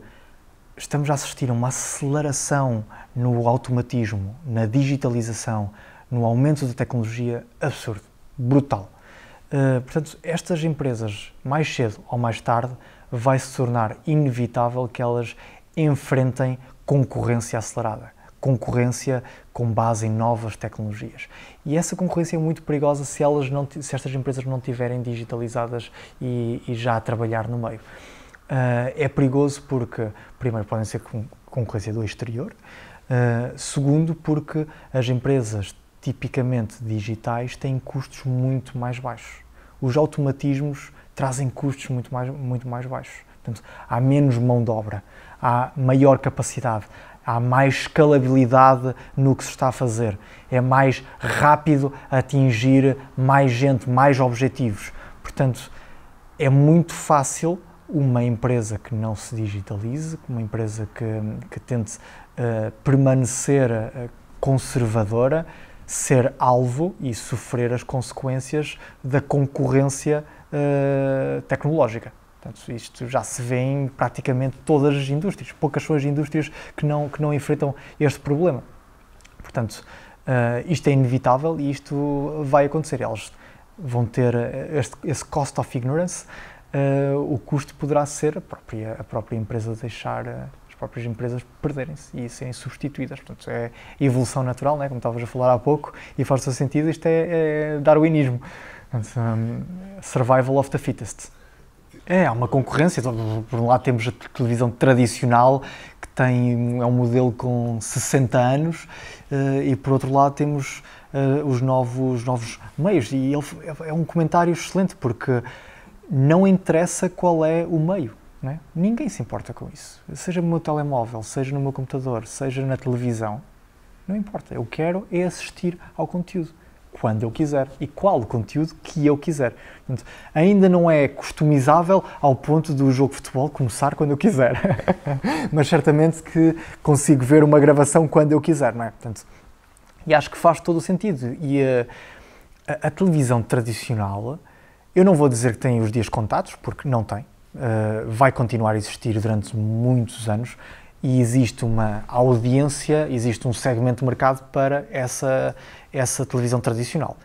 [SPEAKER 1] estamos a assistir a uma aceleração no automatismo, na digitalização, no aumento da tecnologia absurdo, brutal. Eh, portanto, estas empresas, mais cedo ou mais tarde, vai se tornar inevitável que elas enfrentem concorrência acelerada concorrência com base em novas tecnologias. E essa concorrência é muito perigosa se, elas não, se estas empresas não estiverem digitalizadas e, e, já a trabalhar no meio. Uh, é perigoso porque, primeiro, podem ser concorrência do exterior, uh, segundo, porque as empresas tipicamente digitais têm custos muito mais baixos. Os automatismos trazem custos muito mais, muito mais baixos. Portanto, há menos mão de obra, há maior capacidade, há mais escalabilidade no que se está a fazer, é mais rápido atingir mais gente, mais objetivos. Portanto, é muito fácil uma empresa que não se digitalize, uma empresa que, que tente uh, permanecer eh, conservadora, ser alvo e sofrer as consequências da concorrência uh, tecnológica. Portanto, isto já se vê em praticamente todas as indústrias. Poucas são as indústrias que não, que não enfrentam este problema. Portanto, uh, isto é inevitável e isto vai acontecer. Elas vão ter eh, este, esse cost of ignorance. Uh, o custo poderá ser a própria, a própria empresa deixar uh, as próprias empresas perderem-se e serem substituídas. Portanto, é evolução natural, né? como estavas a falar há pouco, e faz todo sentido. Isto é, é, é darwinismo. Portanto, um, survival of the fittest. É, há uma concorrência. Então, por um lado temos a televisão tradicional, que tem, é um modelo com 60 anos, eh, e por outro lado temos eh, os novos, novos meios. E ele, é, é um comentário excelente, porque não interessa qual é o meio. é? Ninguém se importa com isso. Seja no meu telemóvel, seja no meu computador, seja na televisão, não importa. Eu quero é assistir ao conteúdo quando eu quiser e qual o conteúdo que eu quiser. Portanto, ainda não é customizável ao ponto do jogo de futebol começar quando eu quiser, *laughs* mas certamente que consigo ver uma gravação quando eu quiser, não é? Portanto, e acho que faz todo o sentido. E a, eh, a, a televisão tradicional, eu não vou dizer que tem os dias contados, porque não tem. Uh, vai continuar a existir durante muitos anos e existe uma audiência, existe um segmento de mercado para essa, essa televisão tradicional.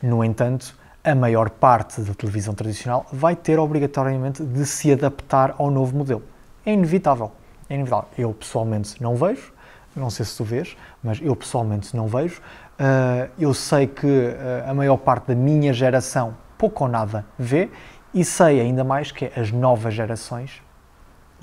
[SPEAKER 1] No entanto, a maior parte da televisão tradicional vai ter obrigatoriamente de se adaptar ao novo modelo. É inevitável. É inevitável. Eu pessoalmente não vejo, não sei se tu vês, mas eu pessoalmente não vejo. Ah, eu sei que ah, a maior parte da minha geração pouco ou nada vê e sei ainda mais que as novas gerações,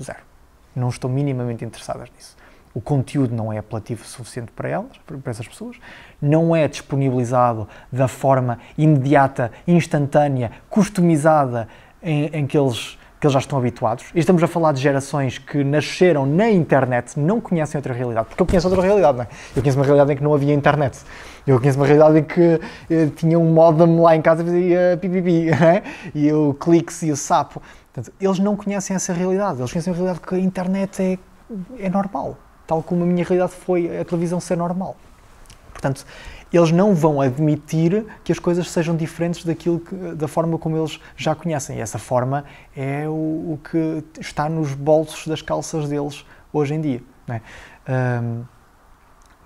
[SPEAKER 1] zero não estão minimamente interessadas nisso. O conteúdo não é apelativo suficiente para elas, para essas pessoas, não é disponibilizado da forma imediata, instantânea, customizada em, em que eles que eles já estão habituados. E estamos a falar de gerações que nasceram na internet, não conhecem outra realidade. Porque eu conheço outra realidade, não é? Eu conheço uma realidade em que não havia internet. Eu conheço uma realidade em que eh, tinha um modem lá em casa e fazia pipipi, *laughs* não é? E o cliques e o sapo. Portanto, eles não conhecem essa realidade, eles conhecem a realidade que a internet é, é normal, tal como a minha realidade foi a televisão ser normal. Portanto, eles não vão admitir que as coisas sejam diferentes daquilo que, da forma como eles já conhecem. E essa forma é o, o que está nos bolsos das calças deles hoje em dia. Não é? Um,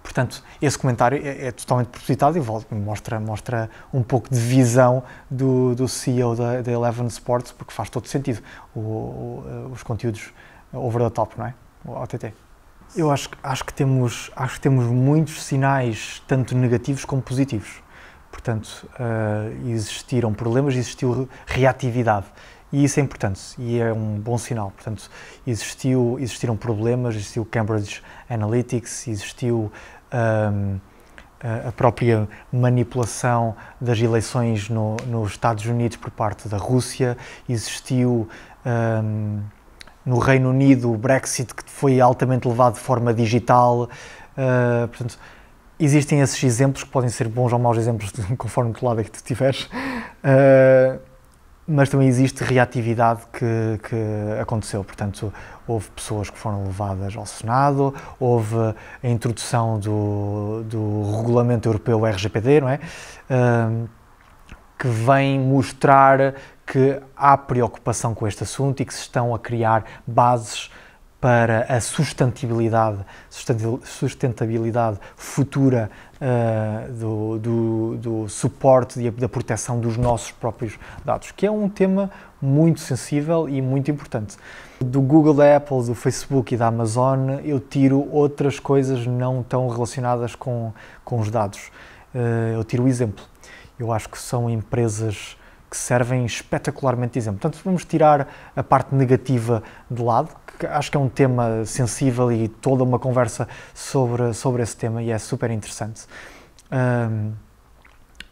[SPEAKER 1] Portanto, esse comentário é, é totalmente propositado e mostra, mostra um pouco de visão do, do CEO da, da Eleven Sports, porque faz todo sentido o, o, eh, os conteúdos over the top, não é? O OTT. Eu acho, acho, que temos, acho que temos muitos sinais, tanto negativos como positivos. Portanto, uh, existiram problemas, existiu reatividade. E isso é importante e é um bom sinal. Portanto, existiu, existiram problemas, existiu Cambridge Analytics, existiu um, a própria manipulação das eleições no, nos Estados Unidos por parte da Rússia, existiu um, no Reino Unido o Brexit que foi altamente levado de forma digital. Uh, portanto, existem esses exemplos que podem ser bons ou maus exemplos *laughs* conforme que lado é que tu estiveres. Uh, ah, mas também existe reatividade que, que, aconteceu. Portanto, houve pessoas que foram levadas ao Senado, houve a introdução do, do regulamento europeu RGPD, não é? Uh, que vem mostrar que há preocupação com este assunto e que se estão a criar bases para a sustentabilidade, sustentabilidade futura uh, do, do, do, suporte e da proteção dos nossos próprios dados, que é um tema muito sensível e muito importante. Do Google, da Apple, do Facebook e da Amazon, eu tiro outras coisas não tão relacionadas com, com os dados. Uh, eu tiro o exemplo. Eu acho que são empresas que servem espetacularmente de exemplo. Portanto, vamos tirar a parte negativa de lado acho que é um tema sensível e toda uma conversa sobre, sobre esse tema e é super interessante. Um,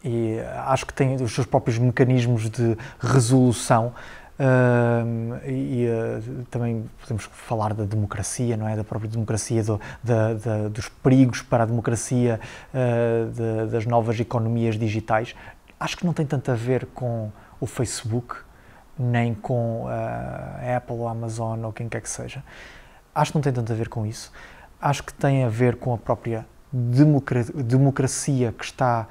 [SPEAKER 1] e acho que tem os seus próprios mecanismos de resolução. Um, e uh, também podemos falar da democracia, não é? Da própria democracia, do, da, da, dos perigos para a democracia, uh, de, das novas economias digitais. Acho que não tem tanto a ver com o Facebook, nem com a eh, Apple ou a Amazon ou quem quer que seja. Acho que não tem tanto a ver com isso. Acho que tem a ver com a própria democracia que está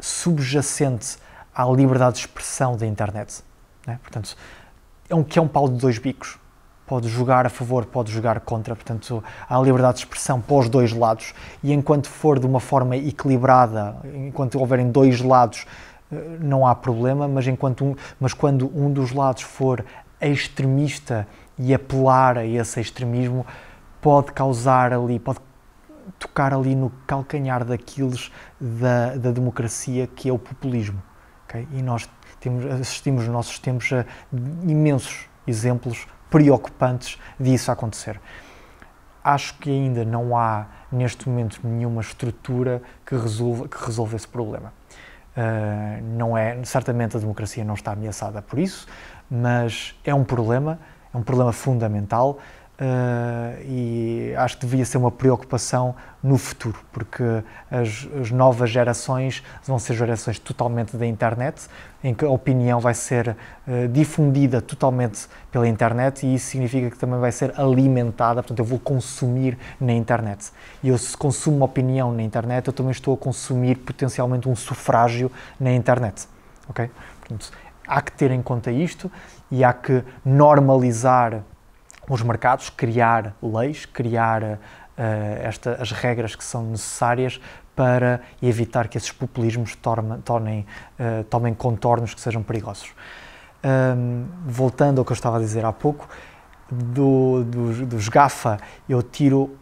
[SPEAKER 1] subjacente à liberdade de expressão da internet. Né? Portanto, é um que é um pau de dois bicos. Pode jogar a favor, pode jogar contra. Portanto, há liberdade de expressão para os dois lados. E enquanto for de uma forma equilibrada, enquanto houverem dois lados não há problema, mas, enquanto um, mas quando um dos lados for extremista e apelar a esse extremismo, pode causar ali, pode tocar ali no calcanhar daqueles da, da democracia que é o populismo. Okay? E nós temos, assistimos nos nossos tempos a imensos exemplos preocupantes disso acontecer. Acho que ainda não há, neste momento, nenhuma estrutura que resolva, que resolva esse problema. Ah, não é, certamente a democracia não está ameaçada por isso, mas é um problema, é um problema fundamental Uh, e acho que devia ser uma preocupação no futuro, porque as, as, novas gerações vão ser gerações totalmente da internet, em que a opinião vai ser uh, difundida totalmente pela internet e isso significa que também vai ser alimentada, portanto, eu vou consumir na internet. E eu, se consumo uma opinião na internet, eu também estou a consumir potencialmente um sufrágio na internet. Ok? Portanto, há que ter em conta isto e há que normalizar os mercados, criar leis, criar uh, esta, as regras que são necessárias para evitar que esses populismos tornem, tornem, uh, tomem contornos que sejam perigosos. Um, voltando ao que eu estava a dizer há pouco, do, dos, dos GAFA, eu tiro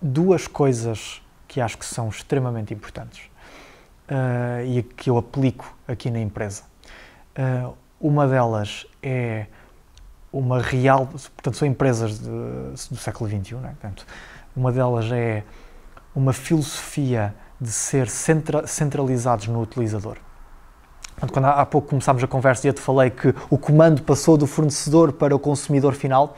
[SPEAKER 1] duas coisas que acho que são extremamente importantes uh, e que eu aplico aqui na empresa. Uh, uma delas é uma real. Portanto, são empresas de, do século XXI, né? portanto, uma delas é uma filosofia de ser centra, centralizados no utilizador. Portanto, quando há, há pouco começámos a conversa e eu te falei que o comando passou do fornecedor para o consumidor final,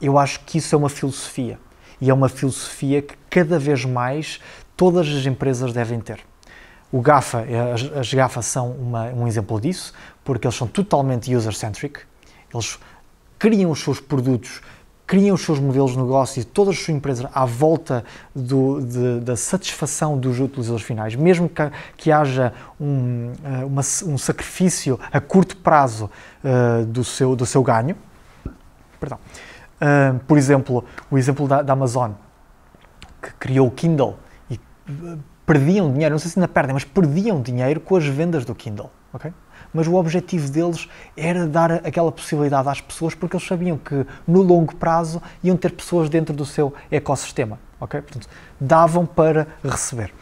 [SPEAKER 1] eu acho que isso é uma filosofia. E é uma filosofia que cada vez mais todas as empresas devem ter. O GAFA, eh, as, as GAFA são uma, um exemplo disso, porque eles são totalmente user-centric, eles criam os seus produtos, criam os seus modelos de negócio e todas as suas empresas à volta do, de, da satisfação dos utilizadores finais, mesmo que, que haja um, eh, uma, um sacrifício a curto prazo uh, do, seu, do seu ganho. Perdão. Uh, por exemplo, o exemplo da, da Amazon, que criou o Kindle e perdiam dinheiro, não sei se ainda perdem, mas perdiam dinheiro com as vendas do Kindle. Okay? mas o objetivo deles era dar aquela possibilidade às pessoas porque eles sabiam que no longo prazo iam ter pessoas dentro do seu ecossistema, ok? Portanto, davam para receber.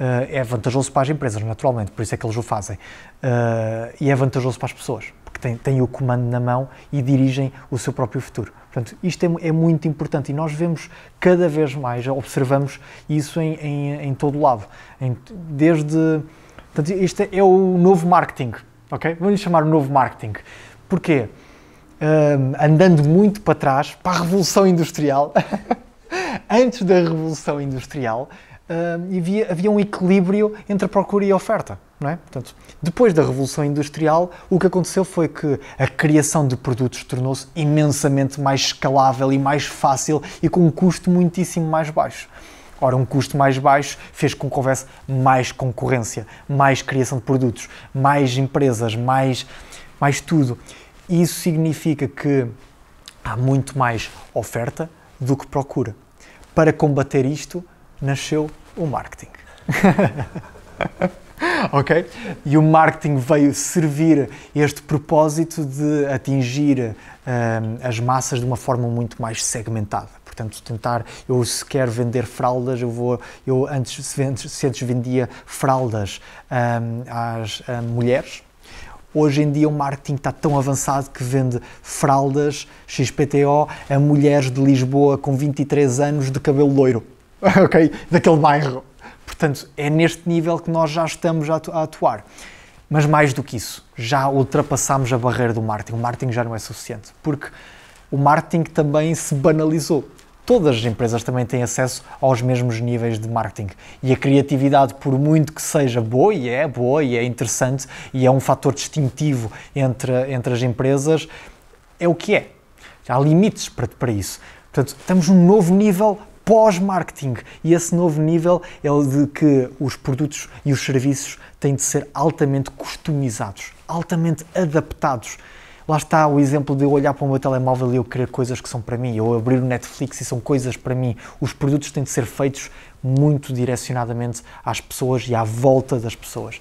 [SPEAKER 1] Uh, é vantajoso para as empresas, naturalmente, por isso é que eles o fazem. Uh, e é vantajoso para as pessoas, porque têm, têm, o comando na mão e dirigem o seu próprio futuro. Portanto, isto é, é muito importante e nós vemos cada vez mais, observamos isso em, em, em todo lado. Em, desde. Portanto, este é, é o novo marketing, ok? Vamos lhe chamar o novo marketing. Porquê? Um, andando muito para trás, para a Revolução Industrial, *laughs* antes da Revolução Industrial, um, havia, havia um equilíbrio entre a procura e a oferta. É? Portanto, depois da Revolução Industrial, o que aconteceu foi que a criação de produtos tornou-se imensamente mais escalável e mais fácil e com um custo muitíssimo mais baixo. Ora, um custo mais baixo fez com que houvesse mais concorrência, mais criação de produtos, mais empresas, mais, mais tudo. Isso significa que há muito mais oferta do que procura. Para combater isto, nasceu o marketing. *laughs* ok? E o marketing veio servir este propósito de atingir uh, as massas de uma forma muito mais segmentada. Portanto, tentar, eu se quero vender fraldas, eu vou, eu antes, se antes, se antes vendia fraldas hum, às hum, mulheres, Hoje em dia o marketing está tão avançado que vende fraldas XPTO a mulheres de Lisboa com 23 anos de cabelo loiro, *laughs* ok? Daquele bairro. Portanto, é neste nível que nós já estamos a atuar. Mas mais do que isso, já ultrapassámos a barreira do marketing. O marketing já não é suficiente, porque o marketing também se banalizou todas as empresas também têm acesso aos mesmos níveis de marketing. E a criatividade, por muito que seja boa, e é boa, e é interessante, e é um fator distintivo entre, entre as empresas, é o que é. Há limites para, para isso. Portanto, estamos num novo nível pós-marketing. E esse novo nível é o de que os produtos e os serviços têm de ser altamente customizados, altamente adaptados lá está o exemplo de eu olhar para o meu telemóvel e eu querer coisas que são para mim, ou abrir o Netflix e são coisas para mim. Os produtos têm de ser feitos muito direcionadamente às pessoas e à volta das pessoas.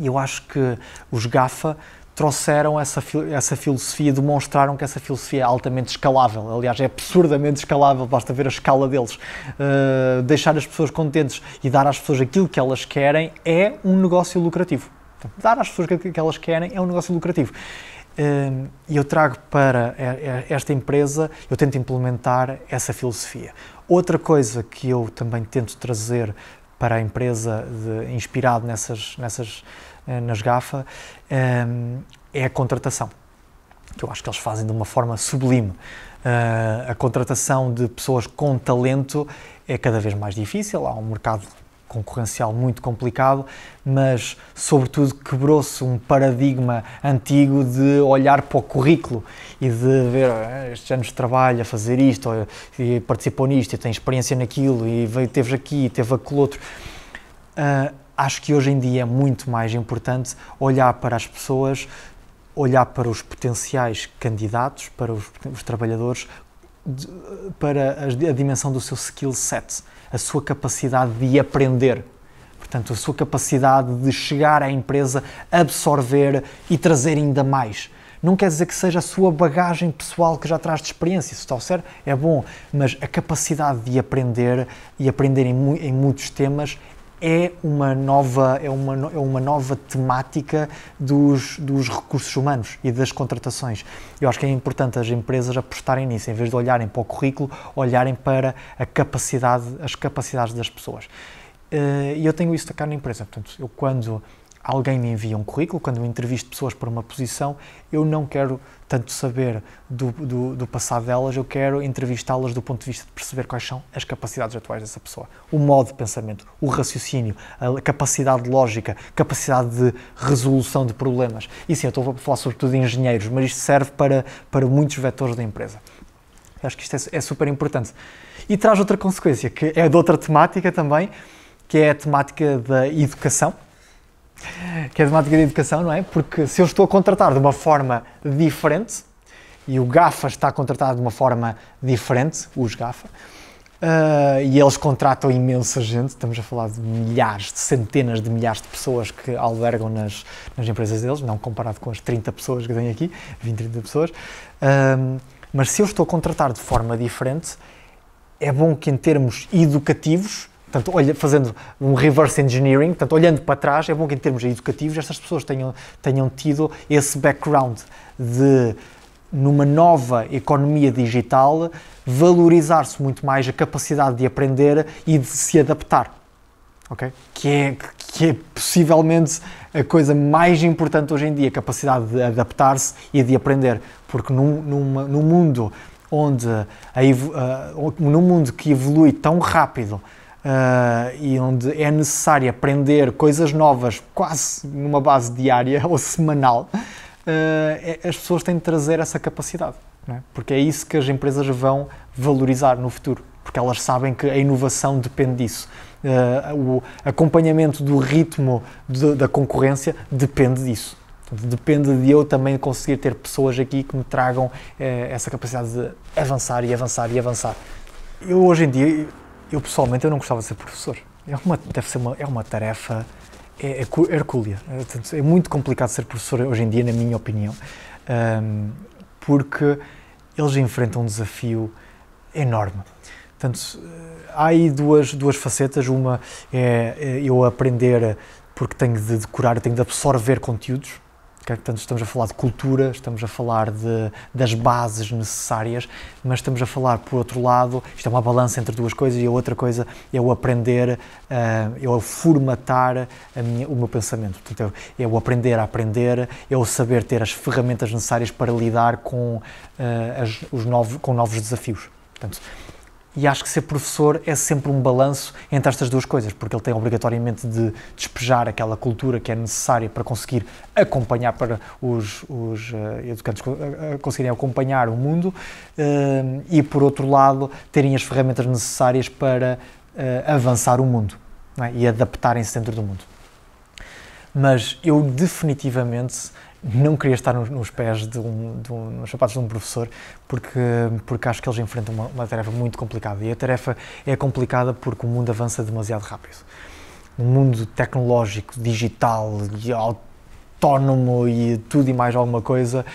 [SPEAKER 1] E eu acho que os GAFA trouxeram essa, essa filosofia, demonstraram que essa filosofia é altamente escalável, aliás, é absurdamente escalável, basta ver a escala deles. Uh, deixar as pessoas contentes e dar às pessoas aquilo que elas querem é um negócio lucrativo. Dar às pessoas aquilo que elas querem é um negócio lucrativo. Ehm, e eu trago para esta empresa, eu tento implementar essa filosofia. Outra coisa que eu também tento trazer para a empresa, de, inspirado nessas, nessas eh, nas GAFA, ehm, é a contratação, que eu acho que eles fazem de uma forma sublime. Eh, a contratação de pessoas com talento é cada vez mais difícil, há um mercado concorrencial muito complicado, mas sobretudo quebrou-se um paradigma antigo de olhar para o currículo e de ver ah, estes anos de trabalho a fazer isto, ou, e participou nisto, e tem experiência naquilo, e veio, teve aqui, e teve aquele outro. Uh, acho que hoje em dia é muito mais importante olhar para as pessoas, olhar para os potenciais candidatos, para os, os trabalhadores, de, para a, a dimensão do seu skill set, a sua capacidade de aprender. Portanto, a sua capacidade de chegar à empresa, absorver e trazer ainda mais. Não quer dizer que seja a sua bagagem pessoal que já traz de experiência, se está certo, é bom, mas a capacidade de aprender e aprender em, em muitos temas é uma nova, é uma, é uma nova temática dos, dos recursos humanos e das contratações. Eu acho que é importante as empresas apostarem nisso, em vez de olharem para o currículo, olharem para a capacidade, as capacidades das pessoas. Eh, e eu tenho isso tocar na empresa, portanto, eu quando alguém me envia um currículo, quando eu entrevisto pessoas para uma posição, eu não quero tanto saber do, do, do passado delas, eu quero entrevistá-las do ponto de vista de perceber quais são as capacidades atuais dessa pessoa. O modo de pensamento, o raciocínio, a capacidade lógica, capacidade de resolução de problemas. E sim, eu estou a falar sobretudo de engenheiros, mas isto serve para, para muitos vetores da empresa. Eu acho que isto é, é super importante. E traz outra consequência, que é de outra temática também, que é a temática da educação que é de matemática de educação, não é? Porque se eu estou a contratar de uma forma diferente e o GAFA está a contratar de uma forma diferente, os GAFA, uh, e eles contratam imensa gente, estamos a falar de milhares, de centenas de milhares de pessoas que albergam nas, nas empresas deles, não comparado com as 30 pessoas que tenho aqui, 20, 30 pessoas. Uh, mas se eu estou a contratar de forma diferente, é bom que em termos educativos Portanto, olha, fazendo um reverse engineering, portanto, olhando para trás, é bom que em termos educativos estas pessoas tenham, tenham tido esse background de, numa nova economia digital, valorizar-se muito mais a capacidade de aprender e de se adaptar. Okay? Que, é, que é possivelmente a coisa mais importante hoje em dia, a capacidade de adaptar-se e de aprender. Porque num, numa, num mundo onde a, uh, num mundo que evolui tão rápido, Uh, e onde é necessário aprender coisas novas quase numa base diária *laughs* ou semanal, uh, as pessoas têm de trazer essa capacidade, é? porque é isso que as empresas vão valorizar no futuro, porque elas sabem que a inovação depende disso. Uh, o acompanhamento do ritmo de, da concorrência depende disso. depende de eu também conseguir ter pessoas aqui que me tragam eh, essa capacidade de avançar e avançar e avançar. Eu hoje em dia eu pessoalmente eu não gostava de ser professor. É uma, deve ser uma, é uma tarefa é, é, é hercúlea. É, é, muito complicado ser professor hoje em dia, na minha opinião, um, porque eles enfrentam um desafio enorme. Portanto, há aí duas, duas facetas. Uma é, é eu aprender porque tenho de decorar, tenho de absorver conteúdos Portanto, é estamos a falar de cultura, estamos a falar de, das bases necessárias, mas estamos a falar, por outro lado, isto é uma balança entre duas coisas e a outra coisa é o aprender, eh, é o formatar minha, o meu pensamento. Portanto, é, é o aprender a aprender, é o saber ter as ferramentas necessárias para lidar com, eh, as, os novos, com novos desafios. Portanto, e acho que ser professor é sempre um balanço entre estas duas coisas, porque ele tem obrigatoriamente de despejar aquela cultura que é necessária para conseguir acompanhar, para os, os uh, educantes uh, conseguirem acompanhar o mundo, uh, e por outro lado, terem as ferramentas necessárias para avançar o mundo é? e adaptarem-se dentro do mundo. Mas eu definitivamente não queria estar nos, nos pés de um, de um, nos sapatos de um professor porque porque acho que eles enfrentam uma, uma, tarefa muito complicada e a tarefa é complicada porque o mundo avança demasiado rápido no mundo tecnológico digital e autónomo e tudo e mais alguma coisa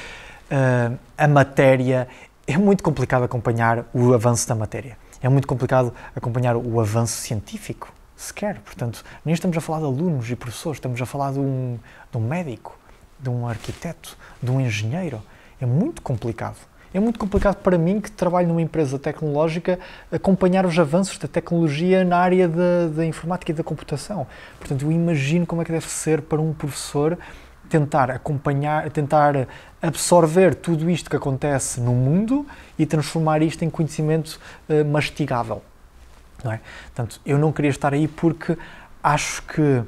[SPEAKER 1] uh, a matéria é muito complicado acompanhar o avanço da matéria é muito complicado acompanhar o avanço científico sequer portanto nem estamos a falar de alunos e professores estamos a falar de um, de um médico de um arquiteto, de um engenheiro. É muito complicado. É muito complicado para mim, que trabalho numa empresa tecnológica, acompanhar os avanços da tecnologia na área da, da informática e da computação. Portanto, eu imagino como é que deve ser para um professor tentar acompanhar, tentar absorver tudo isto que acontece no mundo e transformar isto em conhecimento uh, mastigável. Não é? Portanto, eu não queria estar aí porque acho que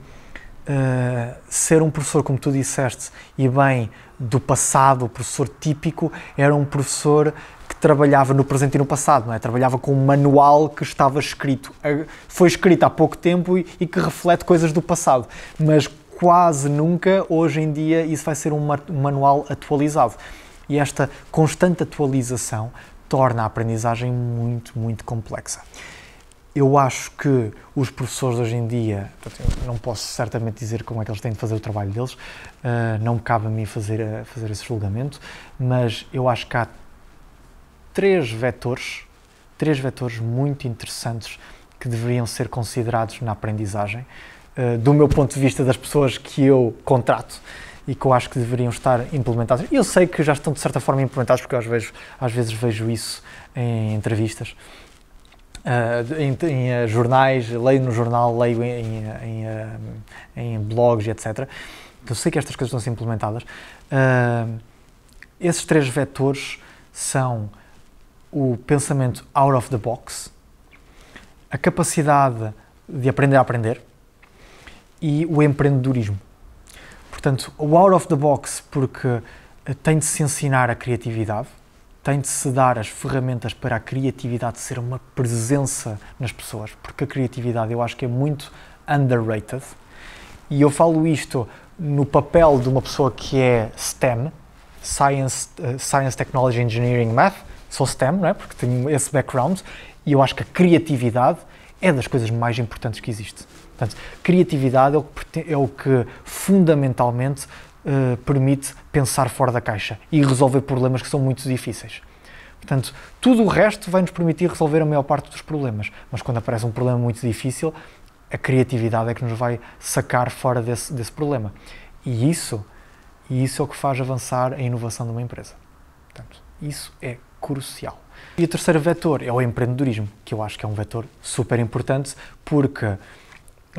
[SPEAKER 1] eh, ser um professor, como tu disseste, e bem, do passado, o professor típico, era um professor que trabalhava no presente e no passado, não é? Trabalhava com um manual que estava escrito, eh, foi escrito há pouco tempo e, e que reflete coisas do passado, mas quase nunca, hoje em dia, isso vai ser um manual atualizado. E esta constante atualização torna a aprendizagem muito, muito complexa. Eu acho que os professores hoje em dia, assim, não posso certamente dizer como é que eles têm de fazer o trabalho deles, uh, não me cabe a mim fazer, eh, fazer esse julgamento, mas eu acho que há três vetores, três vetores muito interessantes que deveriam ser considerados na aprendizagem, uh, do meu ponto de vista das pessoas que eu contrato e que eu acho que deveriam estar implementados. Eu sei que já estão de certa forma implementados porque eu às vezes, às vezes vejo isso em entrevistas. Uh, em, em uh, jornais, leio no jornal, leio em, em, ah, em, blogs e etc. Eu sei que estas coisas estão a ser implementadas. Uh, esses três vetores são o pensamento out of the box, a capacidade de aprender a aprender e o empreendedorismo. Portanto, o out of the box, porque tem de se ensinar a criatividade, tem de se dar as ferramentas para a criatividade ser uma presença nas pessoas, porque a criatividade eu acho que é muito underrated. E eu falo isto no papel de uma pessoa que é STEM, Science, uh, Science Technology, Engineering, Math, sou STEM, não é? porque tenho esse background, e eu acho que a criatividade é das coisas mais importantes que existe. Portanto, criatividade é o que, é o que fundamentalmente eh, permite pensar fora da caixa e resolver problemas que são muito difíceis. Portanto, tudo o resto vai nos permitir resolver a maior parte dos problemas, mas quando aparece um problema muito difícil, a criatividade é que nos vai sacar fora desse, desse problema. E isso, e isso é o que faz avançar a inovação de uma empresa. Portanto, isso é crucial. E o terceiro vetor é o empreendedorismo, que eu acho que é um vetor super importante, porque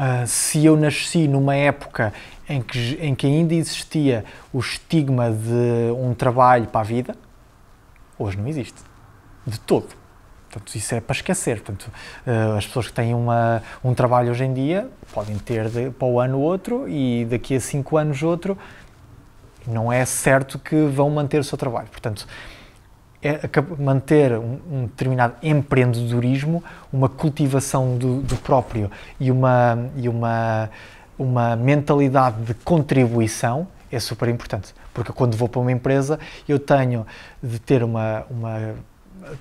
[SPEAKER 1] ah, se eu nasci numa época em que, em que ainda existia o estigma de um trabalho para a vida, hoje não existe. De todo. Portanto, isso é para esquecer. Portanto, uh, as pessoas que têm uma, um trabalho hoje em dia podem ter de, para o ano outro e daqui a cinco anos outro. Não é certo que vão manter o seu trabalho. Portanto, é manter um, determinado empreendedorismo, uma cultivação do, do, próprio e uma e uma uma mentalidade de contribuição é super importante, porque quando vou para uma empresa eu tenho de ter uma, uma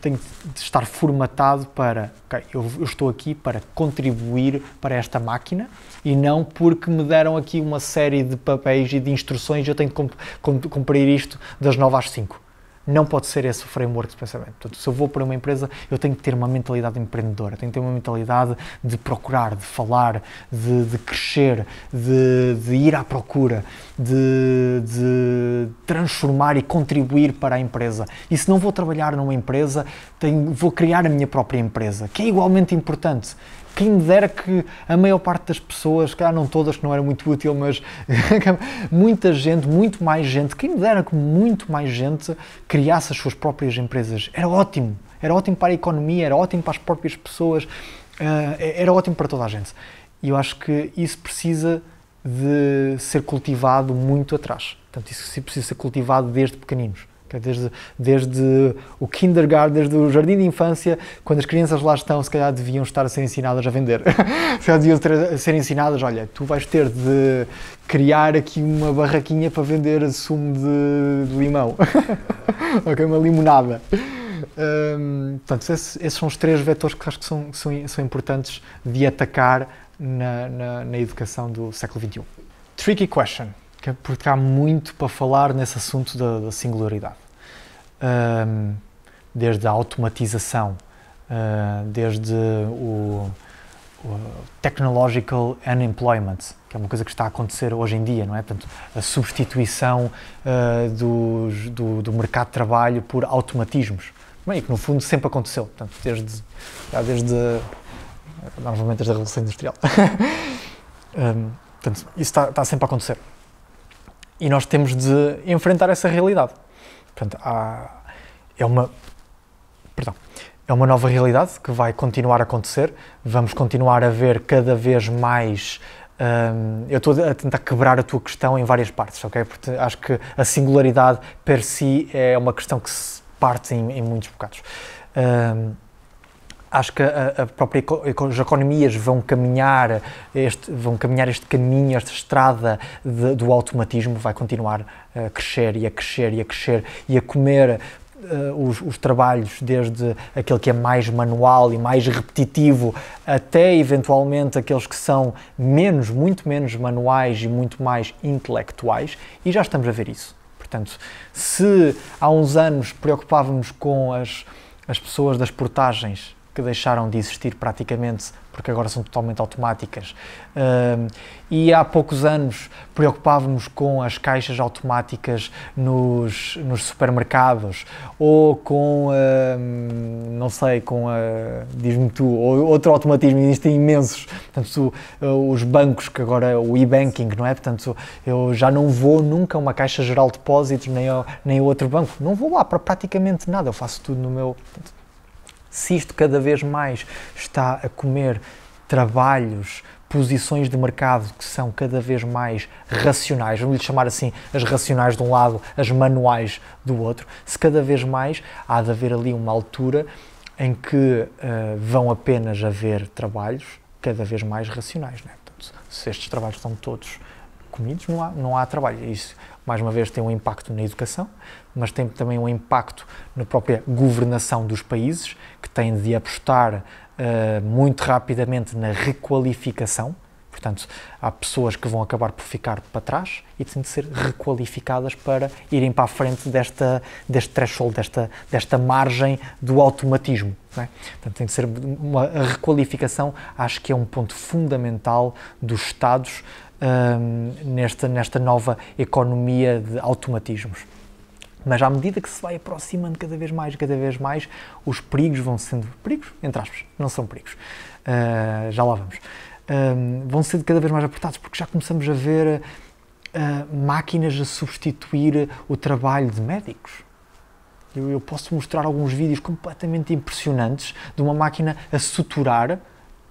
[SPEAKER 1] tenho de estar formatado para okay, eu, eu, estou aqui para contribuir para esta máquina e não porque me deram aqui uma série de papéis e de instruções eu tenho de cumprir isto das 9 às 5 não pode ser esse o framework de pensamento. Portanto, se eu vou para uma empresa, eu tenho que ter uma mentalidade empreendedora, tenho que ter uma mentalidade de procurar, de falar, de, de crescer, de, de, ir à procura, de, de, transformar e contribuir para a empresa. E se não vou trabalhar numa empresa, tenho, vou criar a minha própria empresa, que é igualmente importante quem dera que a maior parte das pessoas, cá não todas, que não era muito útil, mas *laughs* muita gente, muito mais gente, quem dera que muito mais gente criasse as suas próprias empresas. Era ótimo, era ótimo para a economia, era ótimo para as próprias pessoas, eh, é, era ótimo para toda a gente. E eu acho que isso precisa de ser cultivado muito atrás. Portanto, isso precisa ser cultivado desde pequeninos. Desde, desde o kindergarten, desde o jardim de infância, quando as crianças lá estão, se calhar deviam estar a ser ensinadas a vender. *laughs* se calhar deviam ter, ser ensinadas, olha, tu vais ter de criar aqui uma barraquinha para vender sumo de, de limão. *laughs* ok, uma limonada. Um, portanto, esses, esses, são os três vetores que acho que são, são, são importantes de atacar na, na, na educação do século XXI. Tricky question. É porque há muito para falar nesse assunto da, da singularidade. Um, desde a automatização, uh, desde o, o, technological unemployment, que é uma coisa que está a acontecer hoje em dia, não é? Portanto, a substituição uh, do, do, mercado de trabalho por automatismos, bem, que no fundo sempre aconteceu, portanto, desde, já desde, normalmente desde a Revolução Industrial. um, *laughs* portanto, isso está, está sempre a acontecer e nós temos de enfrentar essa realidade. Portanto, há, é uma. Perdão. É uma nova realidade que vai continuar a acontecer. Vamos continuar a ver cada vez mais hum, eu estou a tentar quebrar a tua questão em várias partes, ok? Porque acho que a singularidade per si é uma questão que se parte em, em muitos bocados. Um, acho que a, a própria, as economias vão caminhar este, vão caminhar este caminho, esta estrada de, do automatismo, vai continuar eh, a crescer e a crescer e a crescer e a comer uh, os, os, trabalhos, desde aquele que é mais manual e mais repetitivo, até eventualmente aqueles que são menos, muito menos manuais e muito mais intelectuais, e já estamos a ver isso. Portanto, se há uns anos preocupávamos com as, as pessoas das portagens que deixaram de existir praticamente, porque agora são totalmente automáticas. Uh, e há poucos anos preocupávamos com as caixas automáticas nos, nos supermercados ou com, uh, não sei, com a. diz-me tu, ou outro automatismo, existem imensos. Portanto, eh, os bancos, que agora é o e-banking, não é? Portanto, eu já não vou nunca a uma caixa geral de depósitos nem, a, nem outro banco. Não vou lá para praticamente nada, eu faço tudo no meu. Portanto, se isto cada vez mais está a comer trabalhos, posições de mercado que são cada vez mais racionais, vamos lhe chamar assim, as racionais de um lado, as manuais do outro, se cada vez mais há de haver ali uma altura em que uh, vão apenas haver trabalhos cada vez mais racionais. Né? Portanto, se estes trabalhos estão todos comidos, não há, não há trabalho. Isso, mais uma vez, tem um impacto na educação, mas tem também um impacto na própria governação dos países, que têm de apostar uh, muito rapidamente na requalificação. Portanto, há pessoas que vão acabar por ficar para trás e têm de ser requalificadas para irem para a frente desta, deste threshold, desta, desta margem do automatismo. É? Portanto, tem de ser uma requalificação, acho que é um ponto fundamental dos Estados ehm, nesta, nesta nova economia de automatismos. Mas à medida que se vai aproximando cada vez mais, cada vez mais, os perigos vão sendo perigos, entre aspas, não são perigos. Uh, já lá vamos. Uh, vão sendo cada vez mais apertados, porque já começamos a ver uh, máquinas a substituir o trabalho de médicos. Eu, eu, posso mostrar alguns vídeos completamente impressionantes de uma máquina a suturar,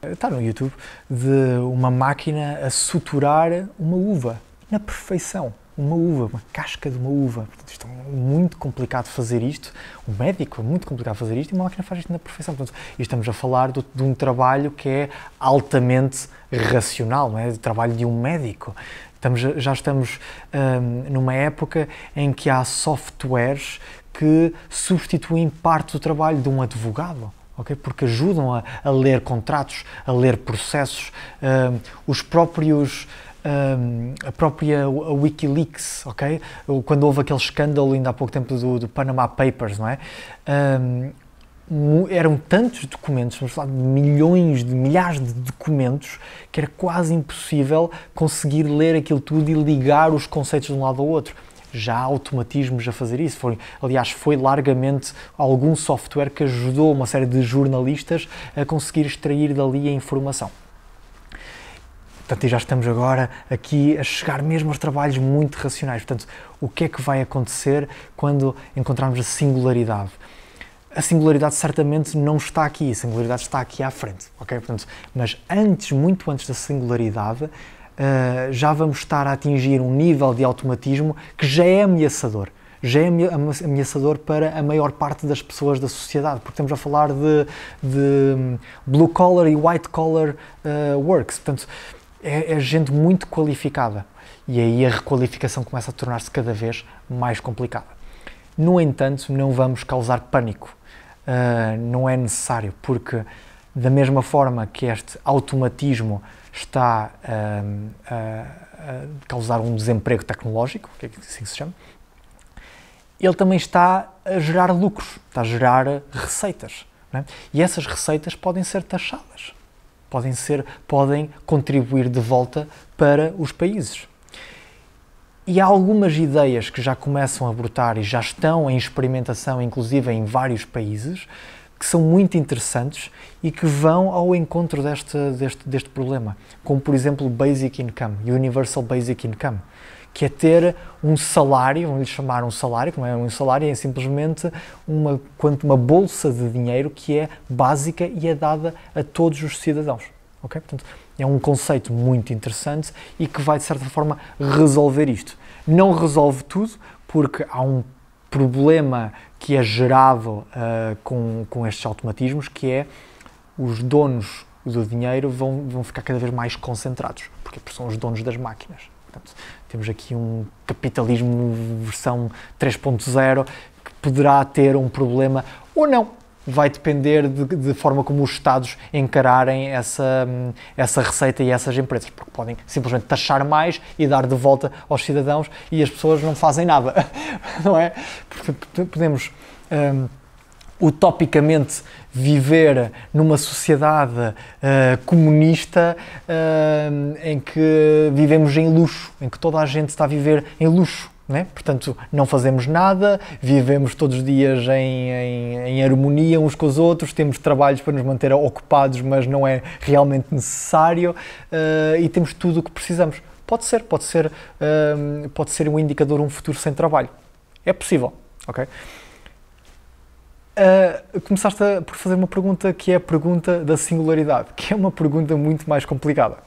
[SPEAKER 1] está no YouTube, de uma máquina a suturar uma uva, na perfeição uma uva, uma casca de uma uva. isto é muito complicado fazer isto. O médico é muito complicado fazer isto e uma máquina faz isto na perfeição. Portanto, estamos a falar do, de um trabalho que é altamente racional, não é? O trabalho de um médico. Estamos, já estamos hum, numa época em que há softwares que substituem parte do trabalho de um advogado. Okay? Porque ajudam a, a ler contratos, a ler processos, hum, os próprios a própria a Wikileaks, ok? Quando houve aquele escândalo ainda há pouco tempo do, do Panama Papers, não é? Um, eram tantos documentos, vamos falar de milhões, de milhares de documentos, que era quase impossível conseguir ler aquilo tudo e ligar os conceitos de um lado ao outro já há automatismos a fazer isso. Foi, aliás, foi largamente algum software que ajudou uma série de jornalistas a conseguir extrair dali a informação. Portanto, e já estamos agora aqui a chegar mesmo aos trabalhos muito racionais. Portanto, o que é que vai acontecer quando encontrarmos a singularidade? A singularidade certamente não está aqui, a singularidade está aqui à frente, ok? Portanto, mas antes, muito antes da singularidade, Uh, já vamos estar a atingir um nível de automatismo que já é ameaçador. Já é ameaçador para a maior parte das pessoas da sociedade, porque estamos a falar de, de blue collar e white collar uh, works. Portanto, é, é gente muito qualificada. E aí a requalificação começa a tornar-se cada vez mais complicada. No entanto, não vamos causar pânico. Uh, não é necessário, porque da mesma forma que este automatismo está uh, a, causar um desemprego tecnológico, que é assim que se chama, ele também está a gerar lucros, está a gerar receitas. É? E essas receitas podem ser taxadas podem ser, podem contribuir de volta para os países. E há algumas ideias que já começam a brotar e já estão em experimentação, inclusive em vários países, que são muito interessantes e que vão ao encontro deste, deste, deste problema, como por exemplo o Basic Income, Universal Basic Income que é ter um salário, vamos lhe chamar um salário, que não é um salário, é simplesmente uma, uma bolsa de dinheiro que é básica e é dada a todos os cidadãos. ok? Portanto, é um conceito muito interessante e que vai, de certa forma, resolver isto. Não resolve tudo, porque há um problema que é gerado uh, eh, com, com estes automatismos, que é os donos do dinheiro vão, vão ficar cada vez mais concentrados, porque são os donos das máquinas. Portanto, temos aqui um capitalismo versão 3.0 que poderá ter um problema ou não. Vai depender de, de, forma como os Estados encararem essa, hum, essa receita e essas empresas, porque podem simplesmente taxar mais e dar de volta aos cidadãos e as pessoas não fazem nada, *laughs* não é? Porque podemos um, utopicamente viver numa sociedade uh, comunista uh, em que vivemos em luxo, em que toda a gente está a viver em luxo. Né? Portanto, não fazemos nada, vivemos todos os dias em, em, em, harmonia uns com os outros, temos trabalhos para nos manter ocupados, mas não é realmente necessário uh, e temos tudo o que precisamos. Pode ser, pode ser, um, pode ser um indicador um futuro sem trabalho. É possível, ok? Uh, começaste a, por fazer uma pergunta que é a pergunta da singularidade, que é uma pergunta muito mais complicada.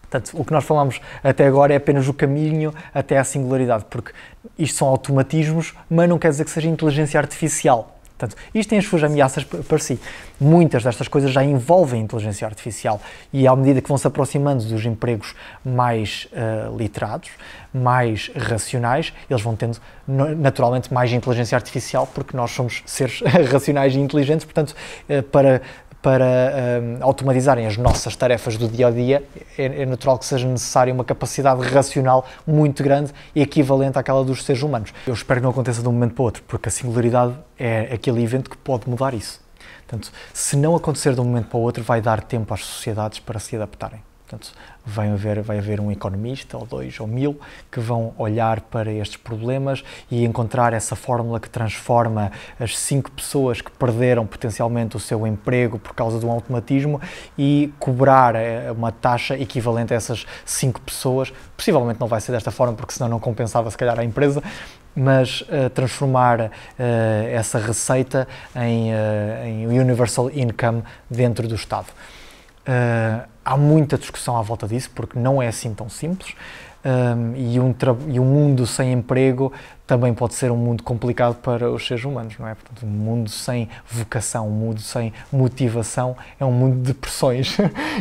[SPEAKER 1] Portanto, o que nós falamos até agora é apenas o caminho até à singularidade, porque isto são automatismos, mas não quer dizer que seja inteligência artificial. Portanto, isto tem as suas ameaças para si. Muitas destas coisas já envolvem inteligência artificial e, à medida que vão se aproximando dos empregos mais uh, literados, mais racionais, eles vão tendo naturalmente mais inteligência artificial, porque nós somos seres *laughs* racionais e inteligentes, portanto, uh, para para um, automatizarem as nossas tarefas do dia a dia, é, é, natural que seja necessária uma capacidade racional muito grande e equivalente àquela dos seres humanos. Eu espero que não aconteça de um momento para o outro, porque a singularidade é aquele evento que pode mudar isso. Portanto, se não acontecer de um momento para o outro, vai dar tempo às sociedades para se adaptarem. Portanto, vai haver, vai haver um economista, ou dois, ou mil, que vão olhar para estes problemas e encontrar essa fórmula que transforma as cinco pessoas que perderam potencialmente o seu emprego por causa de um automatismo e cobrar eh, uma taxa equivalente a essas cinco pessoas. Possivelmente não vai ser desta forma, porque senão não compensava se calhar a empresa, mas uh, transformar uh, essa receita em, uh, em universal income dentro do Estado há muita discussão à volta disso, porque não é assim tão simples. Um, e, um e um mundo sem emprego também pode ser um mundo complicado para os seres humanos, não é? Portanto, um mundo sem vocação, um mundo sem motivação é um mundo de pressões.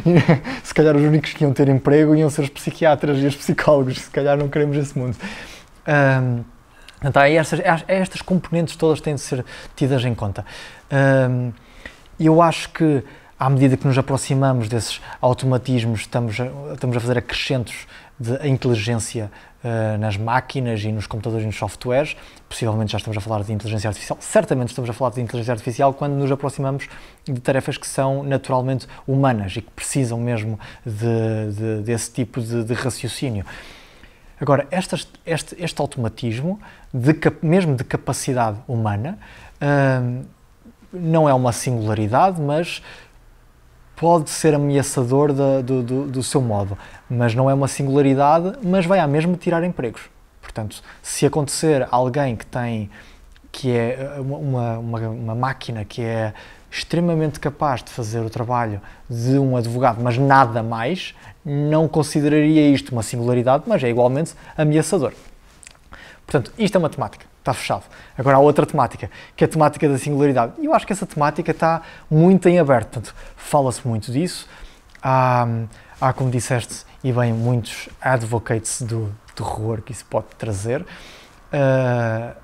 [SPEAKER 1] *laughs* se calhar os únicos que iam ter emprego iam ser os psiquiatras e os psicólogos, se calhar não queremos esse mundo. Um, então, estas, estas componentes todas têm de ser tidas em conta. Um, eu acho que à medida que nos aproximamos desses automatismos, estamos a, estamos a fazer acrescentos de inteligência uh, nas máquinas e nos computadores e nos softwares. Possivelmente já estamos a falar de inteligência artificial. Certamente estamos a falar de inteligência artificial quando nos aproximamos de tarefas que são naturalmente humanas e que precisam mesmo de, de, desse tipo de, de raciocínio. Agora, este, este, automatismo, de, mesmo de capacidade humana, uh, não é uma singularidade, mas pode ser ameaçador da, do, do, do, seu modo, mas não é uma singularidade, mas vai a mesmo tirar empregos. Portanto, se acontecer alguém que tem que é eh, uma, uma, uma máquina que é extremamente capaz de fazer o trabalho de um advogado, mas nada mais, não consideraria isto uma singularidade, mas é igualmente ameaçador. Portanto, isto é matemática está fechado. Agora há outra temática, que é a temática da singularidade. E eu acho que essa temática está muito em aberto, portanto, fala-se muito disso. Há, hum, há, como disseste, e bem, muitos advocates do terror que isso pode trazer. Uh,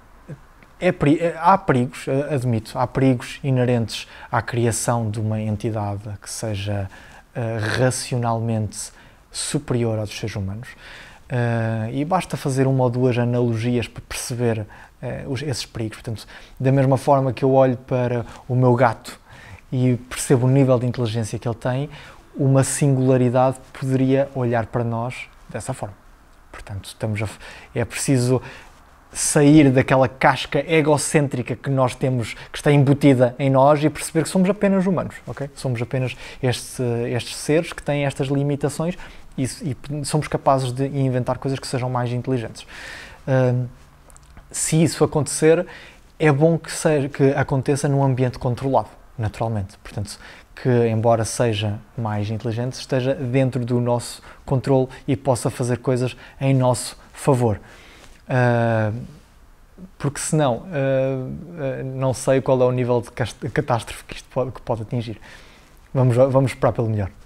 [SPEAKER 1] é, há perigos, admito, há perigos inerentes à criação de uma entidade que seja uh, racionalmente superior aos seres humanos. Uh, e basta fazer uma ou duas analogias para perceber eh, esses perigos. Portanto, da mesma forma que eu olho para o meu gato e percebo o nível de inteligência que ele tem, uma singularidade poderia olhar para nós dessa forma. Portanto, estamos a, é preciso sair daquela casca egocêntrica que nós temos, que está embutida em nós e perceber que somos apenas humanos, ok? Somos apenas este, eh, estes seres que têm estas limitações e, e, somos capazes de inventar coisas que sejam mais inteligentes. Uh, se isso acontecer, é bom que, seja, que aconteça num ambiente controlado, naturalmente. Portanto, que, embora seja mais inteligente, esteja dentro do nosso controle e possa fazer coisas em nosso favor. Uh, porque senão, uh, uh, não sei qual é o nível de catástrofe que isto pode, que pode atingir. Vamos, vamos esperar pelo melhor.